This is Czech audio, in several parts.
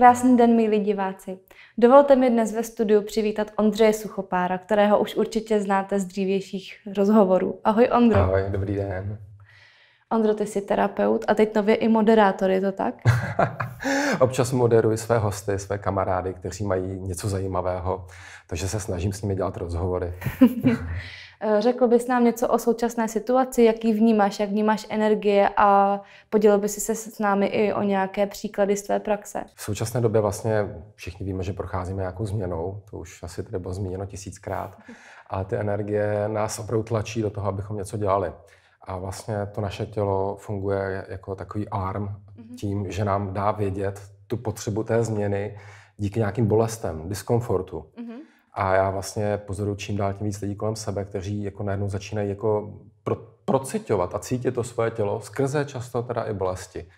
Krásný den, milí diváci. Dovolte mi dnes ve studiu přivítat Ondřeje Suchopára, kterého už určitě znáte z dřívějších rozhovorů. Ahoj, Ondro. Ahoj, dobrý den. Ondro, ty jsi terapeut a teď nově i moderátor, je to tak? Občas moderuji své hosty, své kamarády, kteří mají něco zajímavého, takže se snažím s nimi dělat rozhovory. Eh, řekl bys nám něco o současné situaci, jaký vnímáš, jak vnímáš energie a podělil bys se s námi i o nějaké příklady z tvé praxe? V současné době vlastně všichni víme, že procházíme nějakou změnou, to už asi tady bylo zmíněno tisíckrát, a ty energie nás opravdu tlačí do toho, abychom něco dělali. A vlastně to naše tělo funguje jako takový arm mhm. tím, že nám dá vědět tu potřebu té změny díky nějakým bolestem, diskomfortu. Mm-hmm. A já vlastně pozoruju čím dál tím víc lidí kolem sebe, kteří jako najednou začínají jako pro, procitovat a cítit to svoje tělo skrze často teda i bolesti,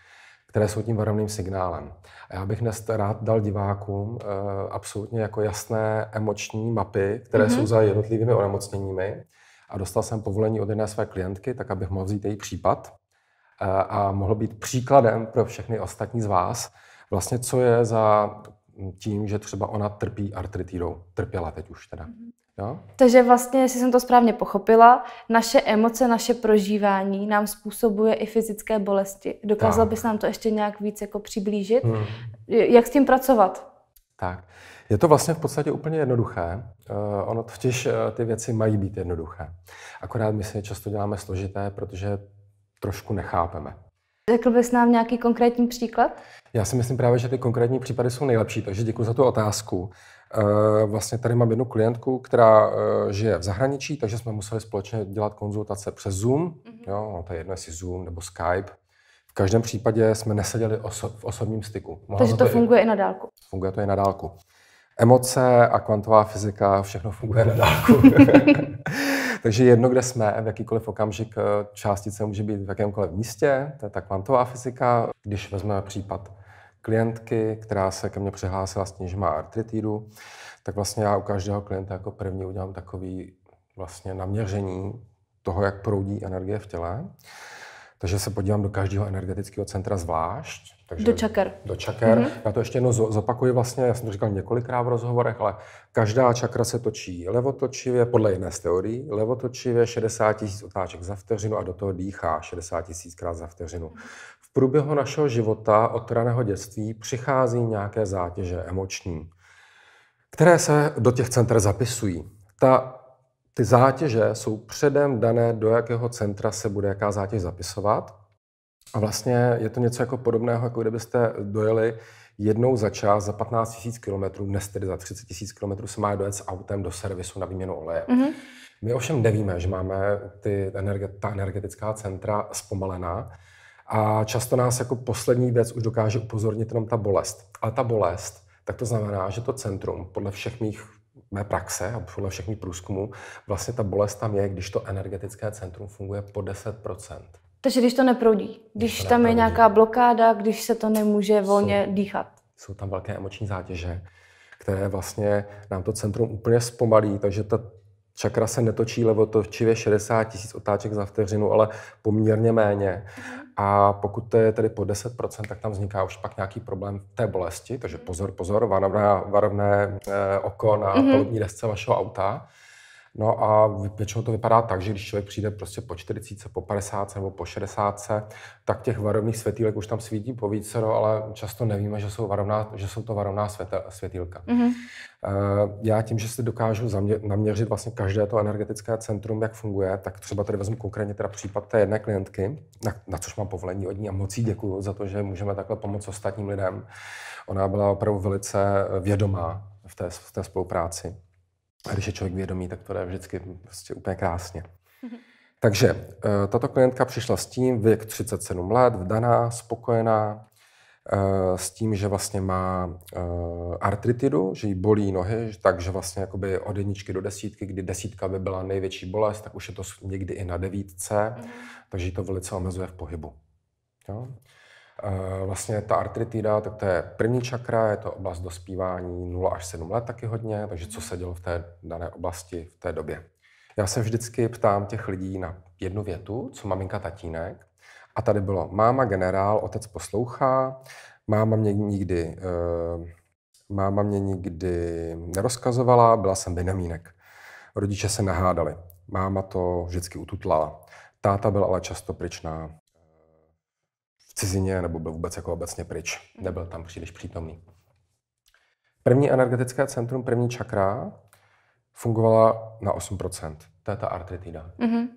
které jsou tím varovným signálem. A já bych dnes rád dal divákům e, absolutně jako jasné emoční mapy, které mm-hmm. jsou za jednotlivými onemocněními. A dostal jsem povolení od jedné své klientky, tak abych mohl vzít její případ eh, a mohl být příkladem pro všechny ostatní z vás, vlastně co je za tím, že třeba ona trpí artritidou. Trpěla teď už teda. Mhm. Jo? Takže vlastně, jestli jsem to správně pochopila, naše emoce, naše prožívání nám způsobuje i fyzické bolesti. Dokázal tak. bys nám to ještě nějak víc jako přiblížit? Hmm. Jak s tím pracovat? Tak. Je to vlastně v podstatě úplně jednoduché. Eh, ono totiž eh, ty věci mají být jednoduché. Akorát my si je často děláme složité, protože trošku nechápeme. Řekl bys nám nějaký konkrétní příklad? Já si myslím právě, že ty konkrétní případy jsou nejlepší, takže děkuji za tu otázku. Eh, vlastně tady mám jednu klientku, která eh, žije v zahraničí, takže jsme museli společně dělat konzultace přes Zoom. Mm-hmm. Jo, no, to je jedno, jestli Zoom nebo Skype. V každém případě jsme neseděli oso- v osobním styku. Mohla takže to, to funguje i, i na dálku. Funguje to i na dálku emoce a kvantová fyzika, všechno funguje na dálku. Takže jedno, kde jsme, v jakýkoliv okamžik eh, částice může být v jakémkoliv místě, to je ta kvantová fyzika. Když vezmeme případ klientky, která se ke mně přihlásila s tím, že má artritidu, tak vlastně já u každého klienta jako první udělám takový vlastně naměření toho, jak proudí energie v těle. Takže se podívám do každého energetického centra zvlášť takže do čaker. Do čaker. Mm-hmm. Já to ještě jednou zopakuji vlastně, já jsem to říkal několikrát v rozhovorech, ale každá čakra se točí levotočivě, podle jiné z teorií, levotočivě 60 tisíc otáček za vteřinu a do toho dýchá 60 tisíckrát za vteřinu. Mhm. V průběhu našeho života od raného dětství přichází nějaké zátěže emoční, které se do těch center zapisují. Ta ty zátěže jsou předem dané, do jakého centra se bude jaká zátěž zapisovat a vlastně je to něco jako podobného, jako kdybyste dojeli jednou za čas, za 15 000 km, dnes tedy za 30 000 km se má dojet s autem do servisu na výměnu oleje. Mm-hmm. My ovšem nevíme, že máme ty energe, ta energetická centra zpomalená a často nás jako poslední věc už dokáže upozornit jenom ta bolest. Ale ta bolest, tak to znamená, že to centrum podle všech mých mé praxe a podle všech mých průzkumů, vlastně ta bolest tam je, když to energetické centrum funguje po 10 takže když to neproudí, když to tam je nějaká blokáda, když se to nemůže volně jsou, dýchat. Jsou tam velké emoční zátěže, které vlastně nám to centrum úplně zpomalí, takže ta čakra se netočí levotočivě 60 tisíc otáček za vteřinu, ale poměrně méně. Mhm. A pokud to je tedy po 10%, tak tam vzniká už pak nějaký problém té bolesti, takže mhm. pozor, pozor, varovné, varovné eh, oko na mm-hmm. palubní desce vašeho auta. No a většinou to vypadá tak, že když člověk přijde prostě po 40, po 50 nebo po 60, tak těch varovných světýlek už tam svítí po více no, ale často nevíme, že jsou, varovná, že jsou to varovná světel, světýlka. Mm-hmm. Já tím, že si dokážu zaměř, naměřit vlastně každé to energetické centrum, jak funguje, tak třeba tady vezmu konkrétně teda případ té jedné klientky, na, na což mám povolení od ní a moc jí děkuju za to, že můžeme takhle pomoct ostatním lidem. Ona byla opravdu velice eh, vědomá v té, v té spolupráci. A když je člověk vědomý, tak to jde vždycky prostě úplně krásně. Mm-hmm. Takže eh, tato klientka přišla s tím, věk 37 let, vdaná, spokojená, eh, s tím, že vlastně má eh, artritidu, že jí bolí nohy, takže vlastně jakoby od jedničky do desítky, kdy desítka by byla největší bolest, tak už je to někdy i na devítce, mm-hmm. takže jí to velice omezuje v pohybu. Jo? Eh, vlastně ta artritida, tak to je první čakra, je to oblast dospívání 0 až 7 let taky hodně, takže co se dělo v té dané oblasti v té době. Já se vždycky ptám těch lidí na jednu větu, co maminka, tatínek. A tady bylo máma generál, otec poslouchá, máma mě nikdy, uh, máma mě nikdy nerozkazovala, byla jsem benamínek. Rodiče se nahádali. Máma to vždycky ututlala. Táta byl ale často pryč na v cizině nebo byl vůbec jako obecně pryč. Nebyl tam příliš přítomný. První energetické centrum, první čakra, fungovala na 8%. To je ta artritida. Mm-hmm.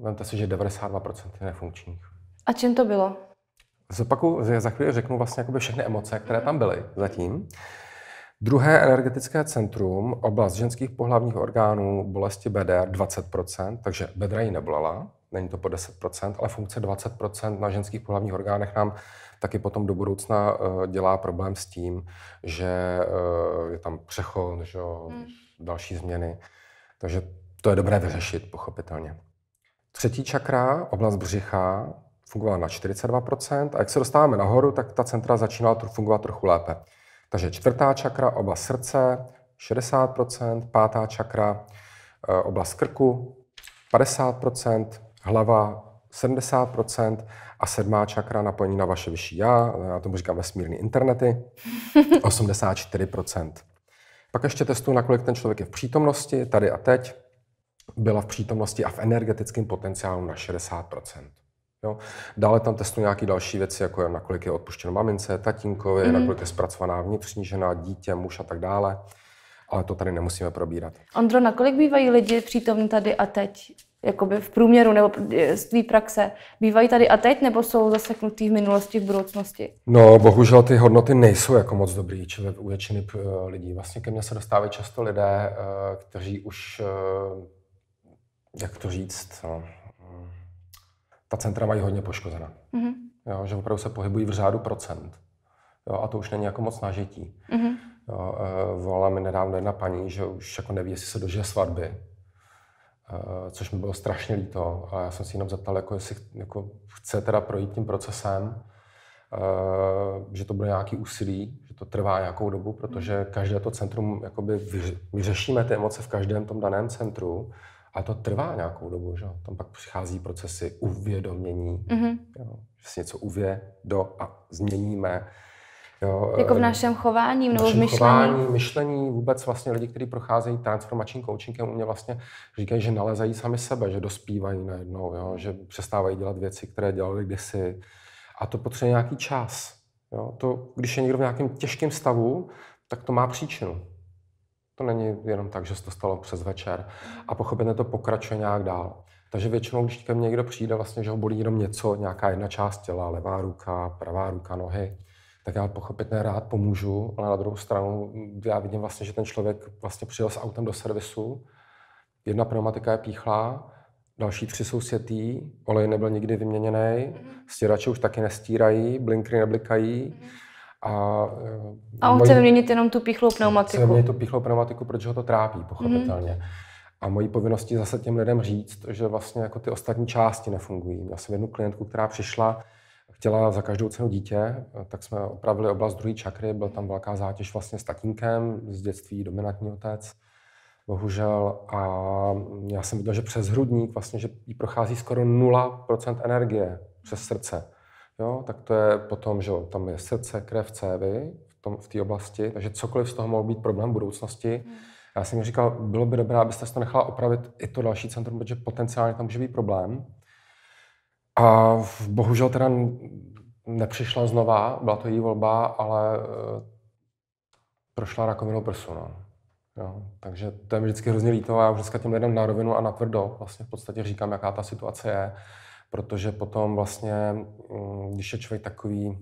vemte si, že 92% je nefunkčních. A čím to bylo? Zopaku, za chvíli řeknu vlastně jakoby všechny emoce, které tam byly zatím. Druhé energetické centrum, oblast ženských pohlavních orgánů, bolesti BDR 20%, takže bedra ji nebolala, není to po 10%, ale funkce 20% na ženských pohlavních orgánech nám taky potom do budoucna eh, dělá problém s tím, že eh, je tam přechod, že hmm. další změny. Takže to je dobré vyřešit, pochopitelně. Třetí čakra, oblast břicha, fungovala na 42%, a jak se dostáváme nahoru, tak ta centra začínala fungovat trochu lépe. Takže čtvrtá čakra, oblast srdce, 60%, pátá čakra, eh, oblast krku, 50%, hlava 70% a sedmá čakra napojení na vaše vyšší já, já tomu říkám vesmírný internety, 84%. Pak ještě testuju, nakolik ten člověk je v přítomnosti, tady a teď, byla v přítomnosti a v energetickém potenciálu na 60%. Jo? Dále tam testuju nějaké další věci, jako je, nakolik je odpuštěno mamince, tatínkovi, mm. Mm-hmm. nakolik je zpracovaná vnitřní žena, dítě, muž a tak dále. Ale to tady nemusíme probírat. Ondro, nakolik bývají lidi přítomní tady a teď? jakoby v průměru nebo z tvý praxe, bývají tady a teď, nebo jsou zaseknutý v minulosti, v budoucnosti? No, bohužel ty hodnoty nejsou jako moc dobrý, čili u většiny eh, lidí. Vlastně ke mně se dostávají často lidé, eh, kteří už, eh, jak to říct, no, mm, ta centra mají hodně poškozena. Mm-hmm. Jo, že opravdu se pohybují v řádu procent. Jo, a to už není jako moc nažití. Mm-hmm. Jo, volala mi nedávno jedna paní, že už jako neví, jestli se dožije svatby Eh, což mi bylo strašně líto, ale já jsem si jenom zeptal, jako jestli jako chce teda projít tím procesem, eh, že to bude nějaký úsilí, že to trvá nějakou dobu, protože hmm. každé to centrum, jakoby vyřešíme ty emoce v každém tom daném centru, a to trvá nějakou dobu, že Tam pak přichází procesy uvědomění, mm-hmm. jo, že si něco do a změníme, Jo, jako v eh, našem chování nebo v, našem myšlení? Chování, myšlení, vůbec vlastně lidi, kteří procházejí transformačním coachingem, u mě vlastně říkají, že nalezají sami sebe, že dospívají najednou, jo, že přestávají dělat věci, které dělali kdysi. A to potřebuje nějaký čas. Jo. To, když je někdo v nějakém těžkém stavu, tak to má příčinu. To není jenom tak, že se to stalo přes večer a pochopitelně to pokračuje nějak dál. Takže většinou, když ke mně někdo přijde, vlastně, že ho bolí jenom něco, nějaká jedna část těla, levá ruka, pravá ruka, nohy, tak já pochopitelně rád pomůžu, ale na druhou stranu mm, já vidím vlastně, že ten člověk vlastně přijel s autem do servisu, jedna pneumatika je píchlá, další tři jsou světý, olej nebyl nikdy vyměněný, mhm. stírače už taky nestírají, blinkry neblikají. Mhm. A, eh, a on moji... chce vyměnit jenom tu píchlou pneumatiku. Chce vyměnit tu píchlou pneumatiku, protože ho to trápí, pochopitelně. Mm-hmm. A mojí povinností zase těm lidem říct, že vlastně jako ty ostatní části nefungují. Měl jsem jednu klientku, která přišla, chtěla za každou cenu dítě, tak jsme opravili oblast druhé čakry, byla tam velká zátěž vlastně s tatínkem, z dětství dominantní otec, bohužel. A já jsem viděl, že přes hrudník vlastně, že jí prochází skoro 0% energie přes srdce. Jo, tak to je potom, že tam je srdce, krev, cévy v té oblasti, takže cokoliv z toho mohl být problém v budoucnosti. Hmm. Já jsem mi říkal, bylo by dobré, abyste to nechala opravit i to další centrum, protože potenciálně tam může být problém. A bohužel teda nepřišla znova, byla to její volba, ale eh, prošla rakovinou prsu. No. Jo, takže to je mi vždycky hrozně líto a já už dneska těm lidem na rovinu a na tvrdo vlastně v podstatě říkám, jaká ta situace je, protože potom vlastně, mm, když je člověk takový,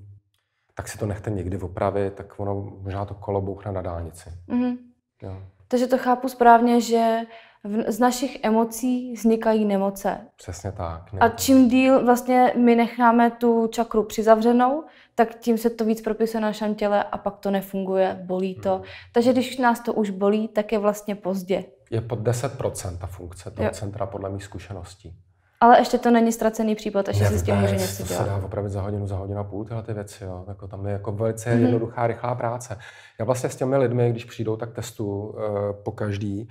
tak si to nechte někdy opravit, tak ono možná to kolo bouchne na dálnici. Mm-hmm. Jo. Takže to chápu správně, že v, z našich emocí vznikají nemoce. Přesně tak. Nemoce. A čím díl vlastně my necháme tu čakru přizavřenou, tak tím se to víc propisuje na našem těle a pak to nefunguje, bolí to. Hmm. Takže když nás to už bolí, tak je vlastně pozdě. Je pod 10% ta funkce toho jo. centra podle mých zkušeností. Ale ještě to není ztracený případ, ještě si s tím může něco dělat. To se dá opravit za hodinu, za hodinu a půl tyhle ty věci. Jo. Jako tam je jako velice mm-hmm. jednoduchá, rychlá práce. Já vlastně s těmi lidmi, když přijdou, tak testu uh, po každý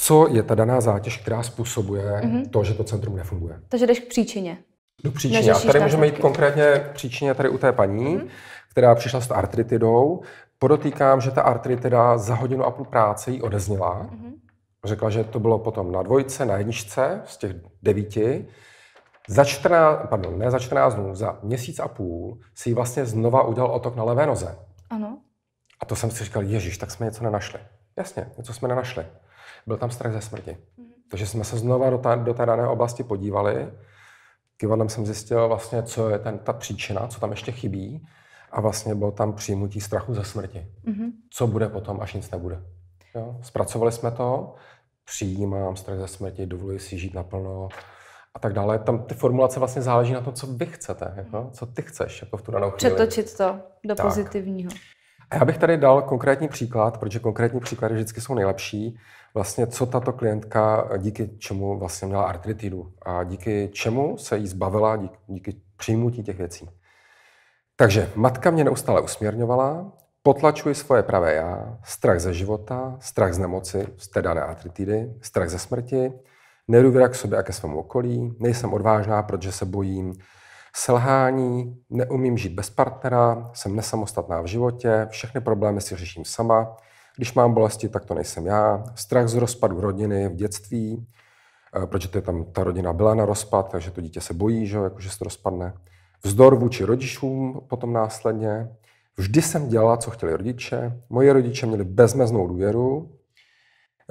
co je ta daná zátěž, která způsobuje mm-hmm. to, že to centrum nefunguje. Takže jdeš k příčině. Do příčiny. a tady můžeme jít konkrétně k příčině tady u té paní, mm-hmm. která přišla s artritidou. Podotýkám, že ta artritida za hodinu a půl práce jí odezněla. Mm-hmm řekla, že to bylo potom na dvojce, na jedničce z těch devíti. Za 14, pardon, ne za 14 dnů, za měsíc a půl si ji vlastně znova udělal otok na levé noze. Ano. A to jsem si říkal, ježíš, tak jsme něco nenašli. Jasně, něco jsme nenašli. Byl tam strach ze smrti. Mm. Takže jsme se znova do, ta, do té dané oblasti podívali. Kivadlem jsem zjistil vlastně, co je ten, ta příčina, co tam ještě chybí. A vlastně bylo tam přijmutí strachu ze smrti. Mm-hmm. Co bude potom, až nic nebude. Jo? Zpracovali jsme to, přijímám strach ze smrti, dovoluji si žít naplno a tak dále. Tam ty formulace vlastně záleží na tom, co vy chcete, jako? Hmm. co ty chceš jako v tu danou chvíli. Přetočit to do tak. pozitivního. A já bych tady dal konkrétní příklad, protože konkrétní příklady vždycky jsou nejlepší. Vlastně, co tato klientka, díky čemu vlastně měla artritidu a díky čemu se jí zbavila, díky, díky přijmutí těch věcí. Takže matka mě neustále usměrňovala, potlačuji svoje pravé já, strach ze života, strach z nemoci, z té dané atritidy, strach ze smrti, nedůvěra k sobě a ke svému okolí, nejsem odvážná, protože se bojím selhání, neumím žít bez partnera, jsem nesamostatná v životě, všechny problémy si řeším sama, když mám bolesti, tak to nejsem já, strach z rozpadu rodiny v dětství, eh, protože to je tam, ta rodina byla na rozpad, takže to dítě se bojí, že, jako, že se rozpadne, vzdor vůči rodičům potom následně, Vždy jsem dělala, co chtěli rodiče. Moje rodiče měli bezmeznou důvěru.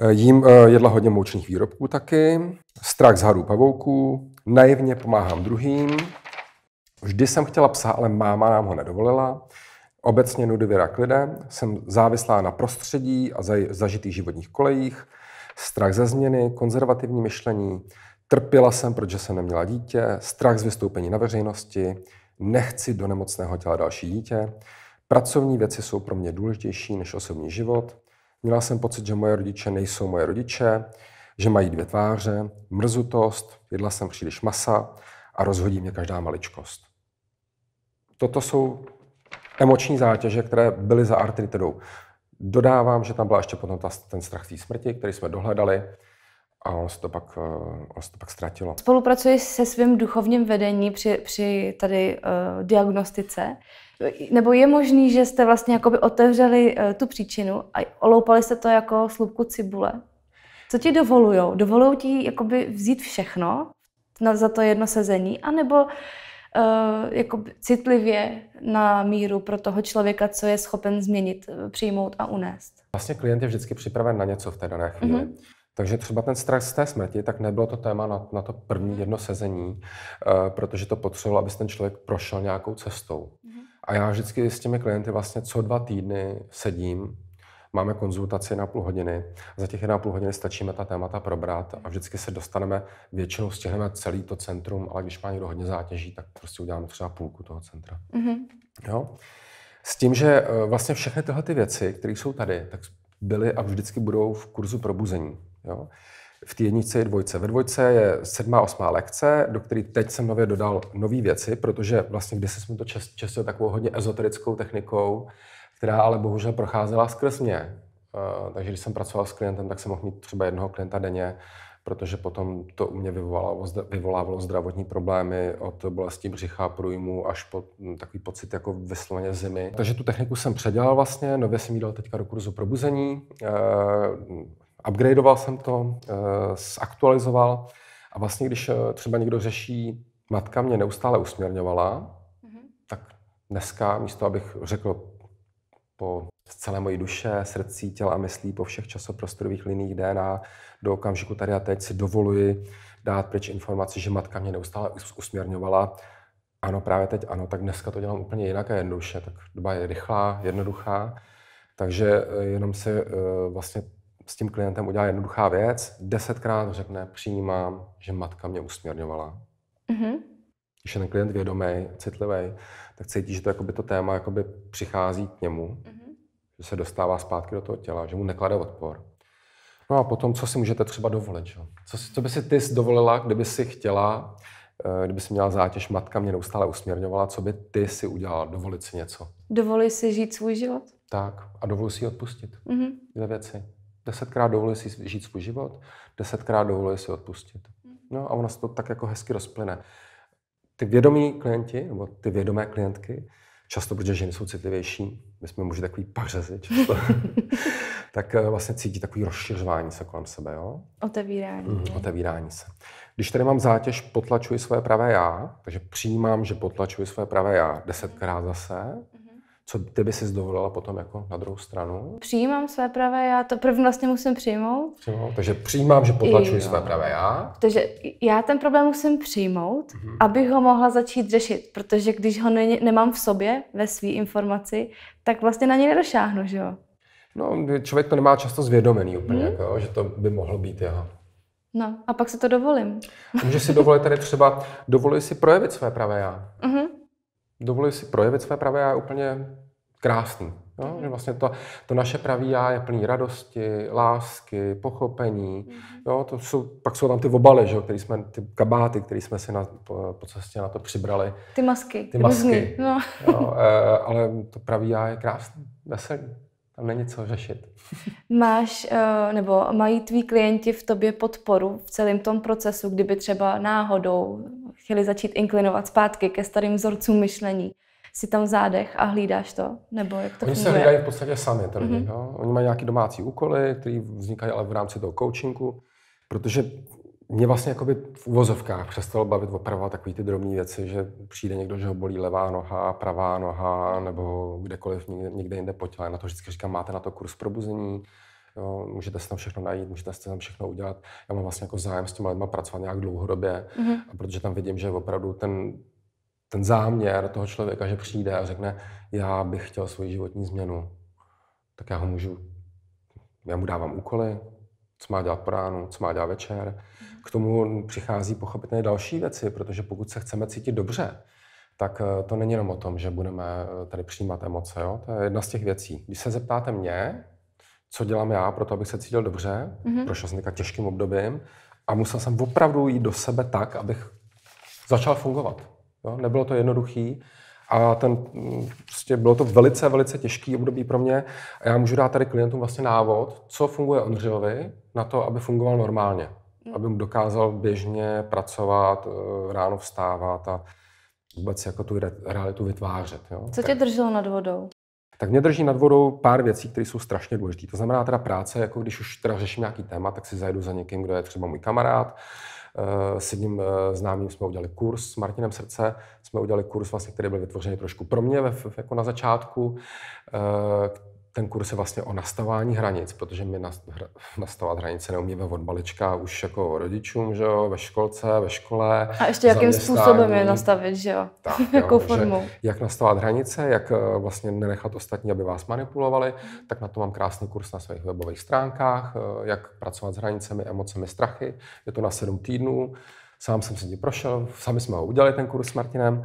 Eh, Jím eh, jedla hodně moučných výrobků taky. Strach z hadů pavouků. Naivně pomáhám druhým. Vždy jsem chtěla psa, ale máma nám ho nedovolila. Obecně nudivěra k lidem. Jsem závislá na prostředí a zažitých životních kolejích. Strach ze změny, konzervativní myšlení. Trpěla jsem, protože jsem neměla dítě. Strach z vystoupení na veřejnosti. Nechci do nemocného těla další dítě. Pracovní věci jsou pro mě důležitější než osobní život. Měla jsem pocit, že moje rodiče nejsou moje rodiče, že mají dvě tváře, mrzutost, jedla jsem příliš masa a rozhodí mě každá maličkost. Toto jsou emoční zátěže, které byly za artritidou. Dodávám, že tam byla ještě potom ta, ten strach té smrti, který jsme dohledali a on se to pak, eh, on se to pak ztratilo. Spolupracuji se svým duchovním vedení při, při tady uh, diagnostice nebo je možný, že jste vlastně jakoby otevřeli eh, tu příčinu a oloupali jste to jako slupku cibule? Co ti dovolují? Dovolují ti jakoby vzít všechno za to jedno sezení, anebo uh, jako citlivě na míru pro toho člověka, co je schopen změnit, eh, přijmout a unést? Vlastně klient je vždycky připraven na něco v té dané chvíli. Mm-hmm. Takže třeba ten strach z té smrti, tak nebylo to téma na, na to první jedno sezení, uh, protože to potřebovalo, aby ten člověk prošel nějakou cestou. Mm-hmm. A já vždycky s těmi klienty vlastně co dva týdny sedím, máme konzultaci na půl hodiny, za těch jedna půl hodiny stačíme ta témata probrat a vždycky se dostaneme, většinou stihneme celý to centrum, ale když má někdo hodně zátěží, tak prostě uděláme třeba půlku toho centra. Mm-hmm. Jo? S tím, že eh, vlastně všechny tyhle ty věci, které jsou tady, tak byly a vždycky budou v kurzu probuzení. Jo? v té jedničce i dvojce. Ve dvojce je sedmá, osmá lekce, do které teď jsem nově dodal nové věci, protože vlastně když jsme to často takovou hodně ezoterickou technikou, která ale bohužel procházela skrz mě. Eh, takže když jsem pracoval s klientem, tak jsem mohl mít třeba jednoho klienta denně, protože potom to u mě vyvolávalo, vyvolávalo zdravotní problémy od bolesti břicha, průjmu až po hm, takový pocit jako vysloveně zimy. Takže tu techniku jsem předělal vlastně, nově jsem ji dal teďka do kurzu probuzení. Eh, upgradeoval jsem to, eh, zaktualizoval a vlastně, když eh, třeba někdo řeší, matka mě neustále usměrňovala, mm-hmm. tak dneska místo, abych řekl po z celé mojí duše, srdcí, těla a myslí po všech časoprostorových liních DNA do okamžiku tady a teď si dovoluji dát pryč informaci, že matka mě neustále usměrňovala. Ano, právě teď ano, tak dneska to dělám úplně jinak a jednoduše. Tak doba je rychlá, jednoduchá, takže eh, jenom se vlastně s tím klientem udělá jednoduchá věc, desetkrát řekne, přijímám, že matka mě usměrňovala. Mm-hmm. Když je ten klient vědomý, citlivý, tak cítí, že to, jakoby, to téma jakoby, přichází k němu, mm-hmm. že se dostává zpátky do toho těla, že mu neklade odpor. No a potom, co si můžete třeba dovolit? Že? Co, co by si ty dovolila, kdyby si chtěla, eh, kdyby si měla zátěž, matka mě neustále usměrňovala, co by ty si udělala? Dovolit si něco. Dovolit si žít svůj život. Tak. A dovolu si ji odpustit. Mm-hmm. Dvě věci desetkrát dovoluje si žít svůj život, desetkrát dovoluje si odpustit. Mhm. No a ono se to tak jako hezky rozplyne. Ty vědomí klienti, nebo ty vědomé klientky, často, protože ženy jsou citlivější, my jsme muži takový pařezy často, tak eh, vlastně cítí takový rozšiřování se kolem sebe. Jo? Otevírání. Mm, otevírání se. Když tady mám zátěž, potlačuji své pravé já, takže přijímám, že potlačuji své pravé já desetkrát zase. Co ty by si zdovolila potom jako na druhou stranu? Přijímám své pravé já, to první vlastně musím přijmout. Přijmout, takže přijímám, že potlačuji své pravé já. Takže já ten problém musím přijmout, mm-hmm. abych ho mohla začít řešit, protože když ho ne- nemám v sobě, ve své informaci, tak vlastně na něj nedošáhnu, že jo? No, člověk to nemá často zvědomený úplně, mm-hmm. jako, že to by mohlo být jeho. No, a pak si to dovolím. Může si dovolit tady třeba, dovoluji si projevit své pravé já. Mm-hmm dovolí si projevit své pravé já je úplně krásný. Jo? Mhm. Že vlastně to, to naše pravý já je plný radosti, lásky, pochopení. Mhm. Jo? To jsou, pak jsou tam ty obaly, že? Který jsme, ty kabáty, které jsme si na, po, po cestě na to přibrali. Ty masky. Ty masky. no. jo? E, ale to pravý já je krásný, veselý. Tam není co řešit. Máš, eh, nebo mají tví klienti v tobě podporu v celém tom procesu, kdyby třeba náhodou chvíli začít inklinovat zpátky ke starým vzorcům myšlení. Si tam v zádech a hlídáš to? Nebo jak to Oni funguje? se hlídají v podstatě sami, ty lidi. Mm-hmm. Jo? Oni mají nějaké domácí úkoly, které vznikají ale v rámci toho coachingu, protože mě vlastně jakoby v uvozovkách přestalo bavit oprava takové ty drobné věci, že přijde někdo, že ho bolí levá noha, pravá noha, nebo kdekoliv někde jinde po těle. Na to vždycky říkám, máte na to kurz probuzení, Jo, můžete si tam všechno najít, můžete si tam všechno udělat. Já mám vlastně jako zájem s těma lidma pracovat nějak dlouhodobě, mm-hmm. a protože tam vidím, že opravdu ten, ten záměr toho člověka, že přijde a řekne, já bych chtěl svoji životní změnu, tak já ho můžu, já mu dávám úkoly, co má dělat po ránu, co má dělat večer. Mhm. K tomu přichází pochopitelně další věci, protože pokud se chceme cítit dobře, tak eh, to není jenom o tom, že budeme eh, tady přijímat emoce. Jo? To je jedna z těch věcí. Když se zeptáte mě, co dělám já pro to, abych se cítil dobře. Mm-hmm. Prošel jsem těžkým obdobím a musel jsem opravdu jít do sebe tak, abych začal fungovat. Jo? Nebylo to jednoduchý a ten, mm, prostě bylo to velice, velice těžký období pro mě a já můžu dát tady klientům vlastně návod, co funguje Ondřejovi na to, aby fungoval normálně. Mm. Aby mu dokázal běžně pracovat, eh, ráno vstávat a vůbec jako tu realitu vytvářet. Jo? Co tě drželo nad vodou? tak mě drží nad vodou pár věcí, které jsou strašně důležité. To znamená teda práce, jako když už teda řeším nějaký téma, tak si zajdu za někým, kdo je třeba můj kamarád. Eh, s jedním eh, známým jsme udělali kurz s Martinem Srdce, jsme udělali kurz, vlastně, který byl vytvořený trošku pro mě jako na začátku, eh, ten kurz je vlastně o nastavování hranic, protože my nastavovat hranice neumíme od malička už jako rodičům, že jo, ve školce, ve škole. A ještě jakým způsobem je nastavit, že jo? Tak, Jakou formu? Jak nastavovat hranice, jak eh, vlastně nenechat ostatní, aby vás manipulovali, tak na to mám krásný kurz na svých webových stránkách, eh, jak pracovat s hranicemi, emocemi, strachy. Je to na sedm týdnů. Sám jsem se tím prošel, sami jsme ho udělali ten kurz s Martinem,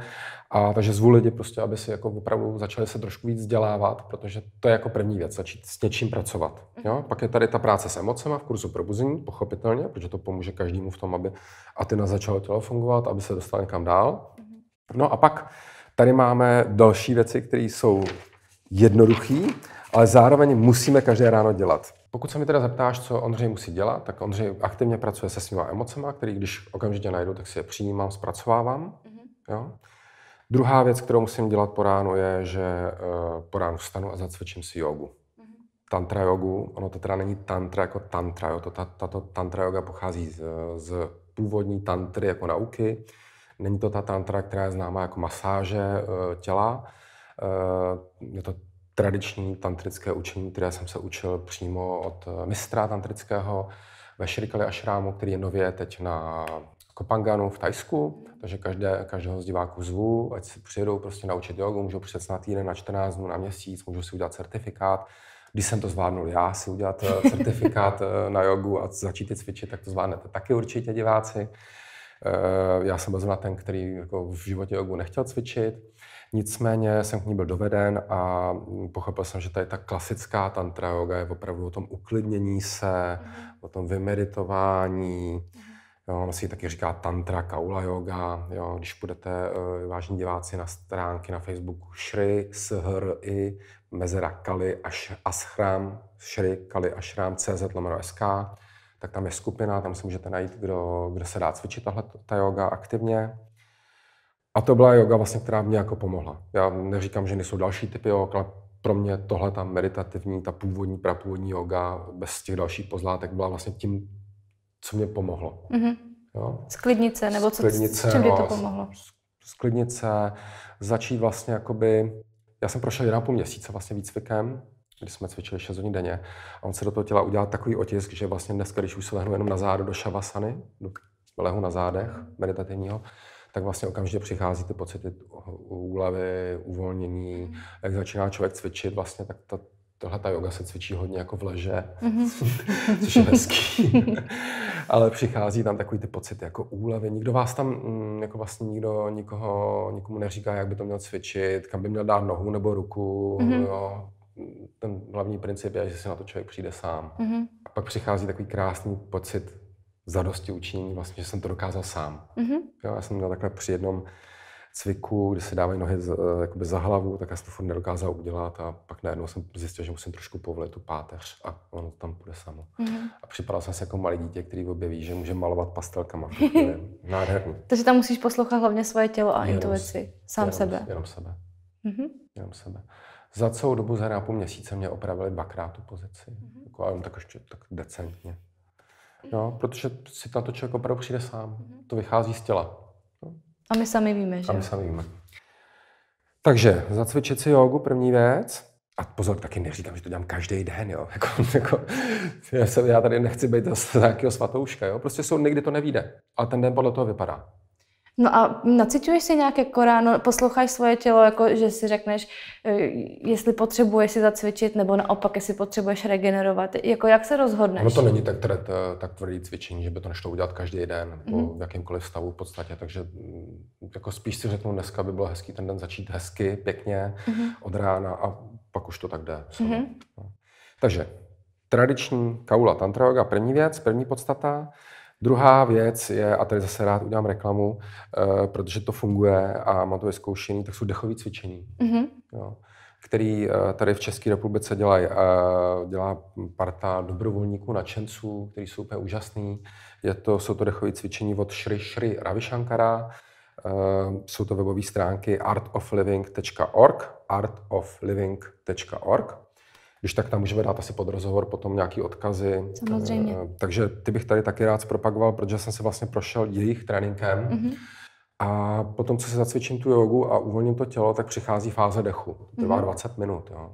a takže zvu lidi prostě, aby si jako opravdu začali se trošku víc vzdělávat, protože to je jako první věc, začít s něčím pracovat. Jo? Mhm. Pak je tady ta práce s emocema v kurzu probuzení, pochopitelně, protože to pomůže každému v tom, aby a ty na začalo tělo fungovat, aby se dostal někam dál. Mhm. No a pak tady máme další věci, které jsou jednoduché, ale zároveň musíme každé ráno dělat. Pokud se mi teda zeptáš, co Ondřej musí dělat, tak Ondřej aktivně pracuje se svýma emocema, který když okamžitě najdu, tak si je přijímám, zpracovávám. Mm-hmm. Jo? Druhá věc, kterou musím dělat po ránu, je, že eh, po ránu vstanu a zacvičím si jogu. Mm-hmm. Tantra jogu, ono to teda není tantra jako tantra, jo? To, ta, tato tantra yoga pochází z, z původní tantry jako nauky. Není to ta tantra, která je známá jako masáže eh, těla, eh, je to tradiční tantrické učení, které jsem se učil přímo od eh, mistra tantrického ve Šrikali Ashramu, který je nově teď na Kopanganu v Tajsku, takže každé, každého z diváků zvu, ať si přijedou prostě naučit jogu, můžou přijet na týden, na 14 dnů, na měsíc, můžou si udělat certifikát. Když jsem to zvládnul já si udělat eh, certifikát eh, na jogu a začít cvičit, tak to zvládnete taky určitě diváci. Já jsem byl zrovna ten, který jako v životě jogu nechtěl cvičit. Nicméně jsem k ní byl doveden a pochopil jsem, že tady ta klasická tantra yoga je opravdu o tom uklidnění se, mhm. o tom vymeditování. Mhm. Jo, ono si taky říká tantra kaula yoga. Jo, když budete, eh, vážní diváci, na stránky na Facebooku Shri Shri mezera Kali až Ashram, Shri Kali Ashram CZ SK, tak tam je skupina, tam si můžete najít, kdo, kde se dá cvičit tahle ta yoga aktivně. A to byla yoga, vlastně, která mě jako pomohla. Já neříkám, že nejsou další typy jog, ale pro mě tohle ta meditativní, ta původní, prapůvodní yoga bez těch dalších pozlátek byla vlastně tím, co mě pomohlo. Mm-hmm. Jo? Sklidnice, nebo co, Sklidnice, s čím by to no, pomohlo? Sklidnice, začít vlastně jakoby... Já jsem prošel 1,5 měsíce vlastně výcvikem, kdy jsme cvičili 6 hodin denně a on se do toho těla udělal takový otisk, že vlastně dneska, když už se lehnu jenom na zádu do šavasany, do lehu na zádech meditativního, tak vlastně okamžitě přichází ty pocity úlevy, uvolnění. Mm-hmm. Jak začíná člověk cvičit, vlastně tak ta, tohle ta yoga se cvičí hodně jako v leže, mm-hmm. což je hezký. Ale přichází tam takový ty pocity jako úlevy. Nikdo vás tam, mm, jako vlastně nikdo nikoho, nikomu neříká, jak by to měl cvičit, kam by měl dát nohu nebo ruku. Mm-hmm. Jo. Ten hlavní princip je, že si na to člověk přijde sám. Mm-hmm. A pak přichází takový krásný pocit zadosti učení, vlastně, že jsem to dokázal sám. Mm-hmm. Jo, já jsem měl takhle při jednom cviku, kdy se dávají nohy za, eh, jakoby za hlavu, tak já jsem to furt nedokázal udělat a pak najednou jsem zjistil, že musím trošku povolit tu páteř a ono tam půjde samo. Mm-hmm. A připadal jsem se jako malý dítě, který objeví, že může malovat pastelkama. Nádherný. Takže tam musíš poslouchat hlavně svoje tělo a intuici, sám jenom, sebe. Jenom sebe. Mm-hmm. Jenom sebe. Za celou dobu, za půl měsíce mě opravili dvakrát tu pozici, mm-hmm. jako, ale tak ještě tak decentně. Jo, protože si na to člověk opravdu přijde sám. Mhm. To vychází z těla. A my sami víme, že? A my sami víme. Takže zacvičit si jogu, první věc. A pozor, taky neříkám, že to dělám každý den, jo. Jako, jako, já, se, já tady nechci být z nějakého svatouška, jo. Prostě jsou, někdy to nevíde. A ten den podle toho vypadá. No a nacituješ si nějaké koráno, jako posloucháš svoje tělo, jako že si řekneš, e, jestli potřebuješ si zacvičit, nebo naopak, jestli potřebuješ regenerovat. Jako jak se rozhodneš? No to není tak, teda, tak tvrdý cvičení, že by to nešlo udělat každý den, nebo mm-hmm. v jakýmkoliv stavu v podstatě. Takže mm, jako spíš si řeknu, dneska by byl hezký ten den začít hezky, pěkně, mm-hmm. od rána a pak už to tak jde. Mm-hmm. Takže tradiční kaula tantra první věc, první podstata. Druhá věc je, a tady zase rád udělám reklamu, eh, protože to funguje a má to vyzkoušený, tak jsou dechové cvičení. Mm-hmm. Jo který eh, tady v České republice dělají, eh, dělá parta dobrovolníků, nadšenců, kteří jsou úplně úžasný. Je to, jsou to dechové cvičení od Shri Shri Ravishankara, jsou to webové stránky artofliving.org, artofliving.org když tak tam můžeme dát asi pod rozhovor potom nějaký odkazy. Samozřejmě. Eh, takže ty bych tady taky rád propagoval, protože jsem se vlastně prošel jejich tréninkem. Mm-hmm. A potom, co si zacvičím tu jogu a uvolním to tělo, tak přichází fáze dechu. Trvá mm-hmm. 20 minut. Jo.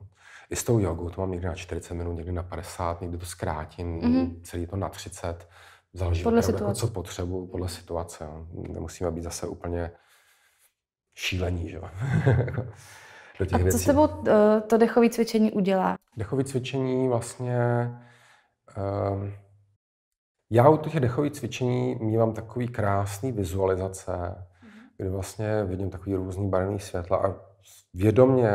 I s tou jogou to mám někdy na 40 minut, někdy na 50, někdy to zkrátím, mm-hmm. celý to na 30. Záleží podle opravdu, situace. jako, co potřebu, podle situace. Jo. Nemusíme být zase úplně šílení. Že? do těch A věcí. co s tebou eh, to dechové cvičení udělá? Dechové cvičení vlastně... Ehm, já u těch dechových cvičení mívám takový krásný vizualizace, mhm. kdy vlastně vidím takový různý barevný světla a vědomně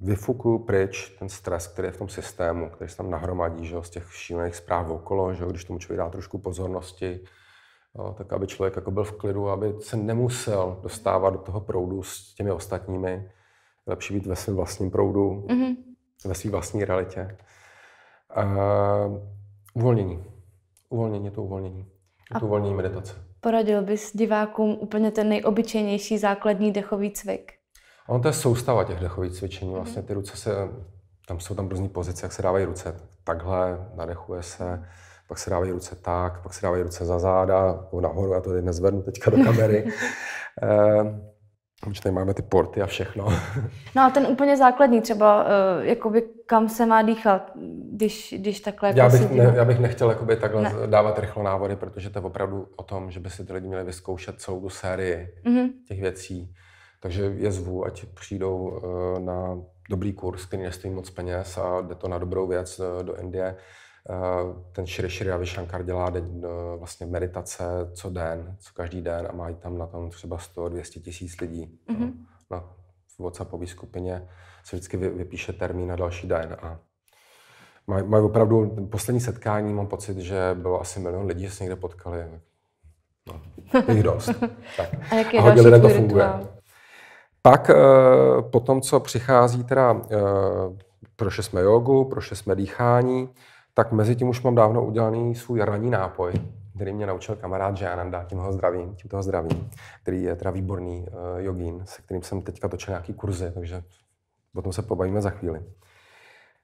vyfukuju pryč ten stres, který je v tom systému, který se tam nahromadí že, z těch šílených zpráv okolo, že, když tomu člověk dá trošku pozornosti, tak aby člověk jako byl v klidu, aby se nemusel dostávat do toho proudu s těmi ostatními lepší být ve svém vlastním proudu, mm-hmm. ve své vlastní realitě. Uh, uvolnění. Uvolnění, je to uvolnění. Je to uvolnění meditace. Poradil bys divákům úplně ten nejobyčejnější základní dechový cvik? Ono to je soustava těch dechových cvičení. Mhm. Vlastně ty ruce se, tam jsou tam různé pozice, jak se dávají ruce. Takhle, nadechuje se, pak se dávají ruce tak, pak se dávají ruce za záda, nebo nahoru, já to tady nezvednu teďka do kamery. Ehm, Protože tady máme ty porty a všechno. No a ten úplně základní třeba, uh, jakoby kam se má dýchat, když, když takhle já jako bych, ne, já bych nechtěl jakoby takhle ne. dávat rychlo návody, protože to je opravdu o tom, že by si ty lidi měli vyzkoušet celou tu sérii mm-hmm. těch věcí. Takže je zvu, ať přijdou uh, na dobrý kurz, který nestojí moc peněz a jde to na dobrou věc uh, do Indie. Eh, ten Shri Shri Ravi Shankar dělá den, eh, vlastně meditace co den, co každý den a mají tam na tom třeba 100-200 tisíc lidí. Mm-hmm. No, na WhatsAppové skupině se vždycky vypíše termín na další den a mají, mají opravdu poslední setkání, mám pocit, že bylo asi milion lidí, že se někde potkali. No, jich dost. tak. A, jaký a hodně lidem to funguje. Pak eh, po tom, co přichází teda, prošli jsme jogu, prošli jsme dýchání, tak mezi tím už mám dávno udělaný svůj ranní nápoj, který mě naučil kamarád Jananda, tím ho zdravím, tím toho zdravím, který je teda výborný uh, jogín, se kterým jsem teďka točil nějaký kurzy, takže o tom se pobavíme za chvíli.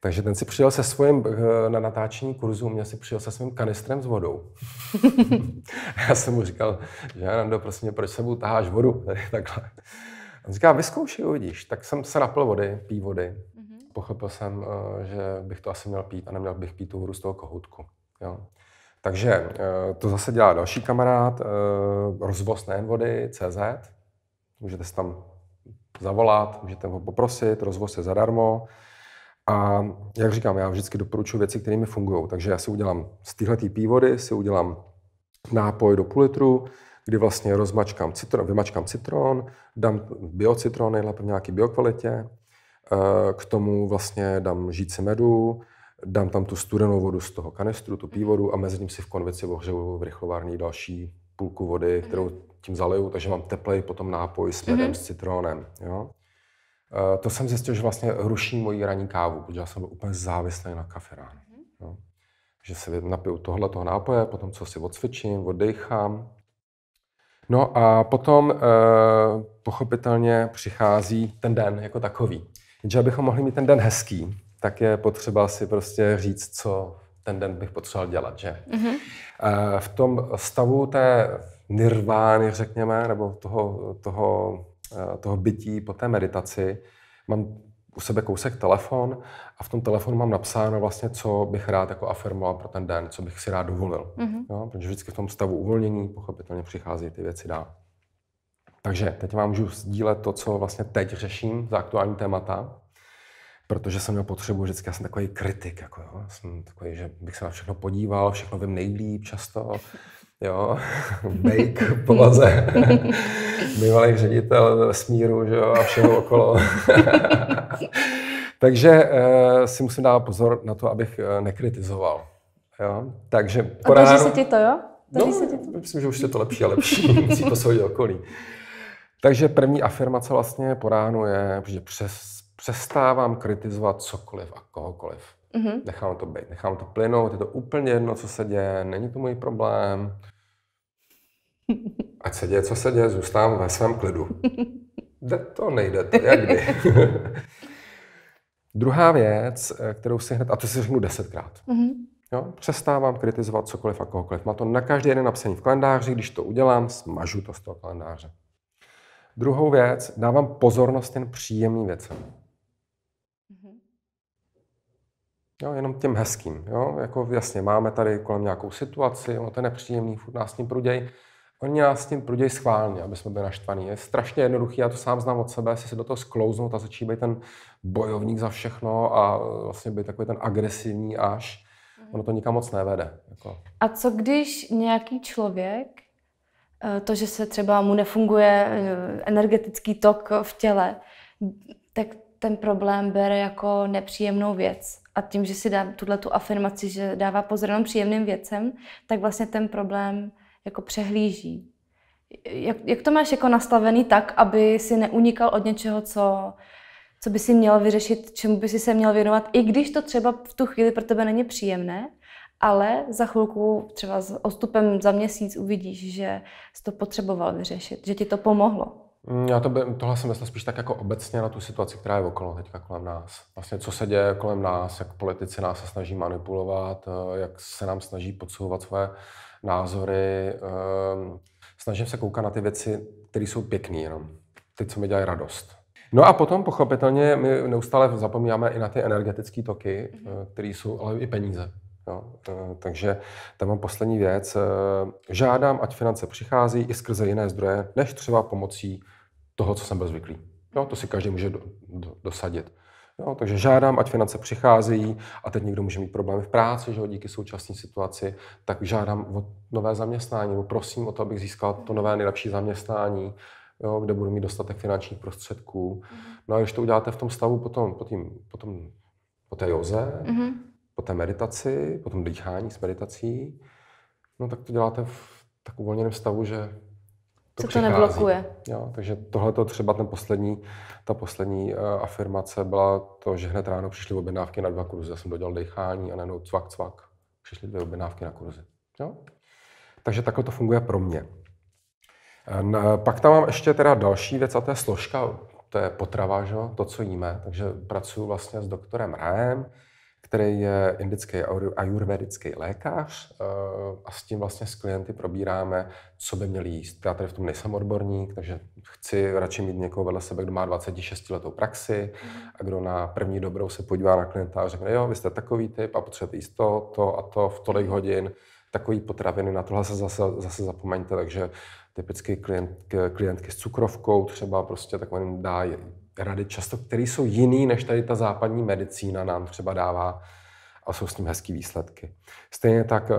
Takže ten si přijel se svým, eh, na natáčení kurzu, mě si přijel se svým kanistrem s vodou. já jsem mu říkal, že Jananda, prosím mě, proč sebou taháš vodu? Takhle. On říká, vyzkoušej, uvidíš. Tak jsem se napil vody, pí vody pochopil jsem, eh, že bych to asi měl pít a neměl bych pít tu hru z toho kohoutku. Jo. Takže eh, to zase dělá další kamarád, eh, rozvoz nejen vody, CZ. Můžete se tam zavolat, můžete ho poprosit, rozvoz je zadarmo. A jak říkám, já vždycky doporučuji věci, které mi fungují. Takže já si udělám z téhle pívody, si udělám nápoj do půl litru, kdy vlastně rozmačkám citron, vymačkám citron, dám biocitron, nejlépe v nějaké biokvalitě, Eh, k tomu vlastně dám žíci medu, dám tam tu studenou vodu z toho kanistru, tu pívodu mhm. a mezi tím si v konvici ohřeju v rychlovární další půlku vody, mhm. kterou tím zaliju, takže mám teplej potom nápoj s medem, mm-hmm. s citronem. Jo? Eh, to jsem zjistil, že vlastně ruší moji ranní kávu, protože já jsem byl úplně závislý na kafe ráno. Mhm. Jo? Že si napiju tohle toho nápoje, potom co si odcvičím, oddechám. No a potom e, pochopitelně přichází ten den jako takový. Jenže abychom mohli mít ten den hezký, tak je potřeba si prostě říct, co ten den bych potřeboval dělat, že? Mm-hmm. V tom stavu té nirvány, řekněme, nebo toho, toho, eh, toho bytí po té meditaci, mám u sebe kousek telefon a v tom telefonu mám napsáno vlastně, co bych rád jako afirmoval pro ten den, co bych si rád dovolil. Mm-hmm. Jo? Protože vždycky v tom stavu uvolnění pochopitelně přichází ty věci dál. Takže teď vám můžu sdílet to, co vlastně teď řeším za aktuální témata, protože jsem měl potřebu vždycky, já jsem takový kritik, jako jo, jsem takový, že bych se na všechno podíval, všechno vím nejlíp často, jo, bake v povaze, bývalý ředitel smíru, že jo, a všeho okolo. Takže e, si musím dát pozor na to, abych eh, nekritizoval. Jo? Takže poránu... A daří se ti to, jo? Daří no, se ti to? myslím, že už je to lepší a lepší, musí to svoji okolí. Takže první afirmace vlastně po ránu je, že přes, přestávám kritizovat cokoliv a kohokoliv. Mm-hmm. Nechám to být, nechám to plynout, je to úplně jedno, co se děje, není to můj problém. Ať se děje, co se děje, zůstávám ve svém klidu. Jde to, nejde to, jak kdy. Druhá věc, eh, kterou si hned, a to si řeknu desetkrát. Mm-hmm. Jo? Přestávám kritizovat cokoliv a kohokoliv. Má to na každý den napsaný v kalendáři, když to udělám, smažu to z toho kalendáře. Druhou věc, dávám pozornost jen příjemným věcem. Mhm. Jo, jenom těm hezkým. Jo? Jako jasně, máme tady kolem nějakou situaci, ono to je nepříjemný, furt nás s tím pruděj. Oni nás s tím pruděj schválně, aby jsme byli naštvaní. Je strašně jednoduchý, já to sám znám od sebe, si se do toho sklouznout a začít být ten bojovník za všechno a vlastně být takový ten agresivní až. Mhm. Ono to nikam moc nevede. Jako. A co když nějaký člověk Eh, to, že se třeba mu nefunguje eh, energetický tok v těle, tak ten problém bere jako nepříjemnou věc. A tím, že si dá tuhle tu afirmaci, že dává pozor jenom příjemným věcem, tak vlastně ten problém jako přehlíží. Jak, jak to máš jako nastavený tak, aby si neunikal od něčeho, co, co by si měl vyřešit, čemu by si se měl věnovat, i když to třeba v tu chvíli pro tebe není příjemné, ale za chvilku, třeba s odstupem za měsíc uvidíš, že jsi to potřeboval vyřešit, že ti to pomohlo. Mm, já to by, tohle jsem myslel spíš tak jako obecně na tu situaci, která je okolo teďka kolem nás. Vlastně co se děje kolem nás, jak politici nás se snaží manipulovat, eh, jak se nám snaží podsouvat své názory. Ehm, snažím se koukat na ty věci, které jsou pěkné jenom. Ty, co mi dělají radost. No a potom pochopitelně my neustále zapomínáme i na ty energetické toky, mhm. eh, které jsou ale i peníze. Jo, eh, takže tam mám poslední věc. Eh, žádám, ať finance přichází i skrze jiné zdroje, než třeba pomocí toho, co jsem byl zvyklý. Jo, no, to si každý může do, do, dosadit. Jo, takže žádám, ať finance přicházejí a teď někdo může mít problémy v práci, že jo, díky současné situaci, tak žádám o nové zaměstnání, nebo prosím o to, abych získal to nové nejlepší zaměstnání, jo, kde budu mít dostatek finančních prostředků. Mhm. No a když to uděláte v tom stavu potom, potom, potom, po té joze, mm-hmm po té meditaci, po tom dýchání s meditací, no tak to děláte v tak uvolněném stavu, že to Co přichází. to neblokuje. Jo, takže tohle to třeba ten poslední, ta poslední uh, afirmace byla to, že hned ráno přišly objednávky na dva kurzy. Já jsem dodělal dechání a najednou cvak, cvak. Přišly dvě objednávky na kurzy. Jo? Takže takhle to funguje pro mě. Eh, na, eh, pak tam mám ještě teda další věc a to je složka, to je potrava, že? to, co jíme. Takže pracuji vlastně s doktorem Rem, který je indický ajurvedický lékař eh, a s tím vlastně s klienty probíráme, co by měli jíst. Já tady v tom nejsem odborník, takže chci radši mít někoho vedle sebe, kdo má 26 letou praxi mhm. a kdo na první dobrou se podívá na klienta a řekne, jo, vy jste takový typ a potřebujete jíst to, to a to v tolik hodin, takový potraviny, na tohle se zase, zase zapomeňte, takže typicky klient, klientky s cukrovkou třeba prostě takovým dá rady často, které jsou jiný, než tady ta západní medicína nám třeba dává a jsou s tím hezký výsledky. Stejně tak eh,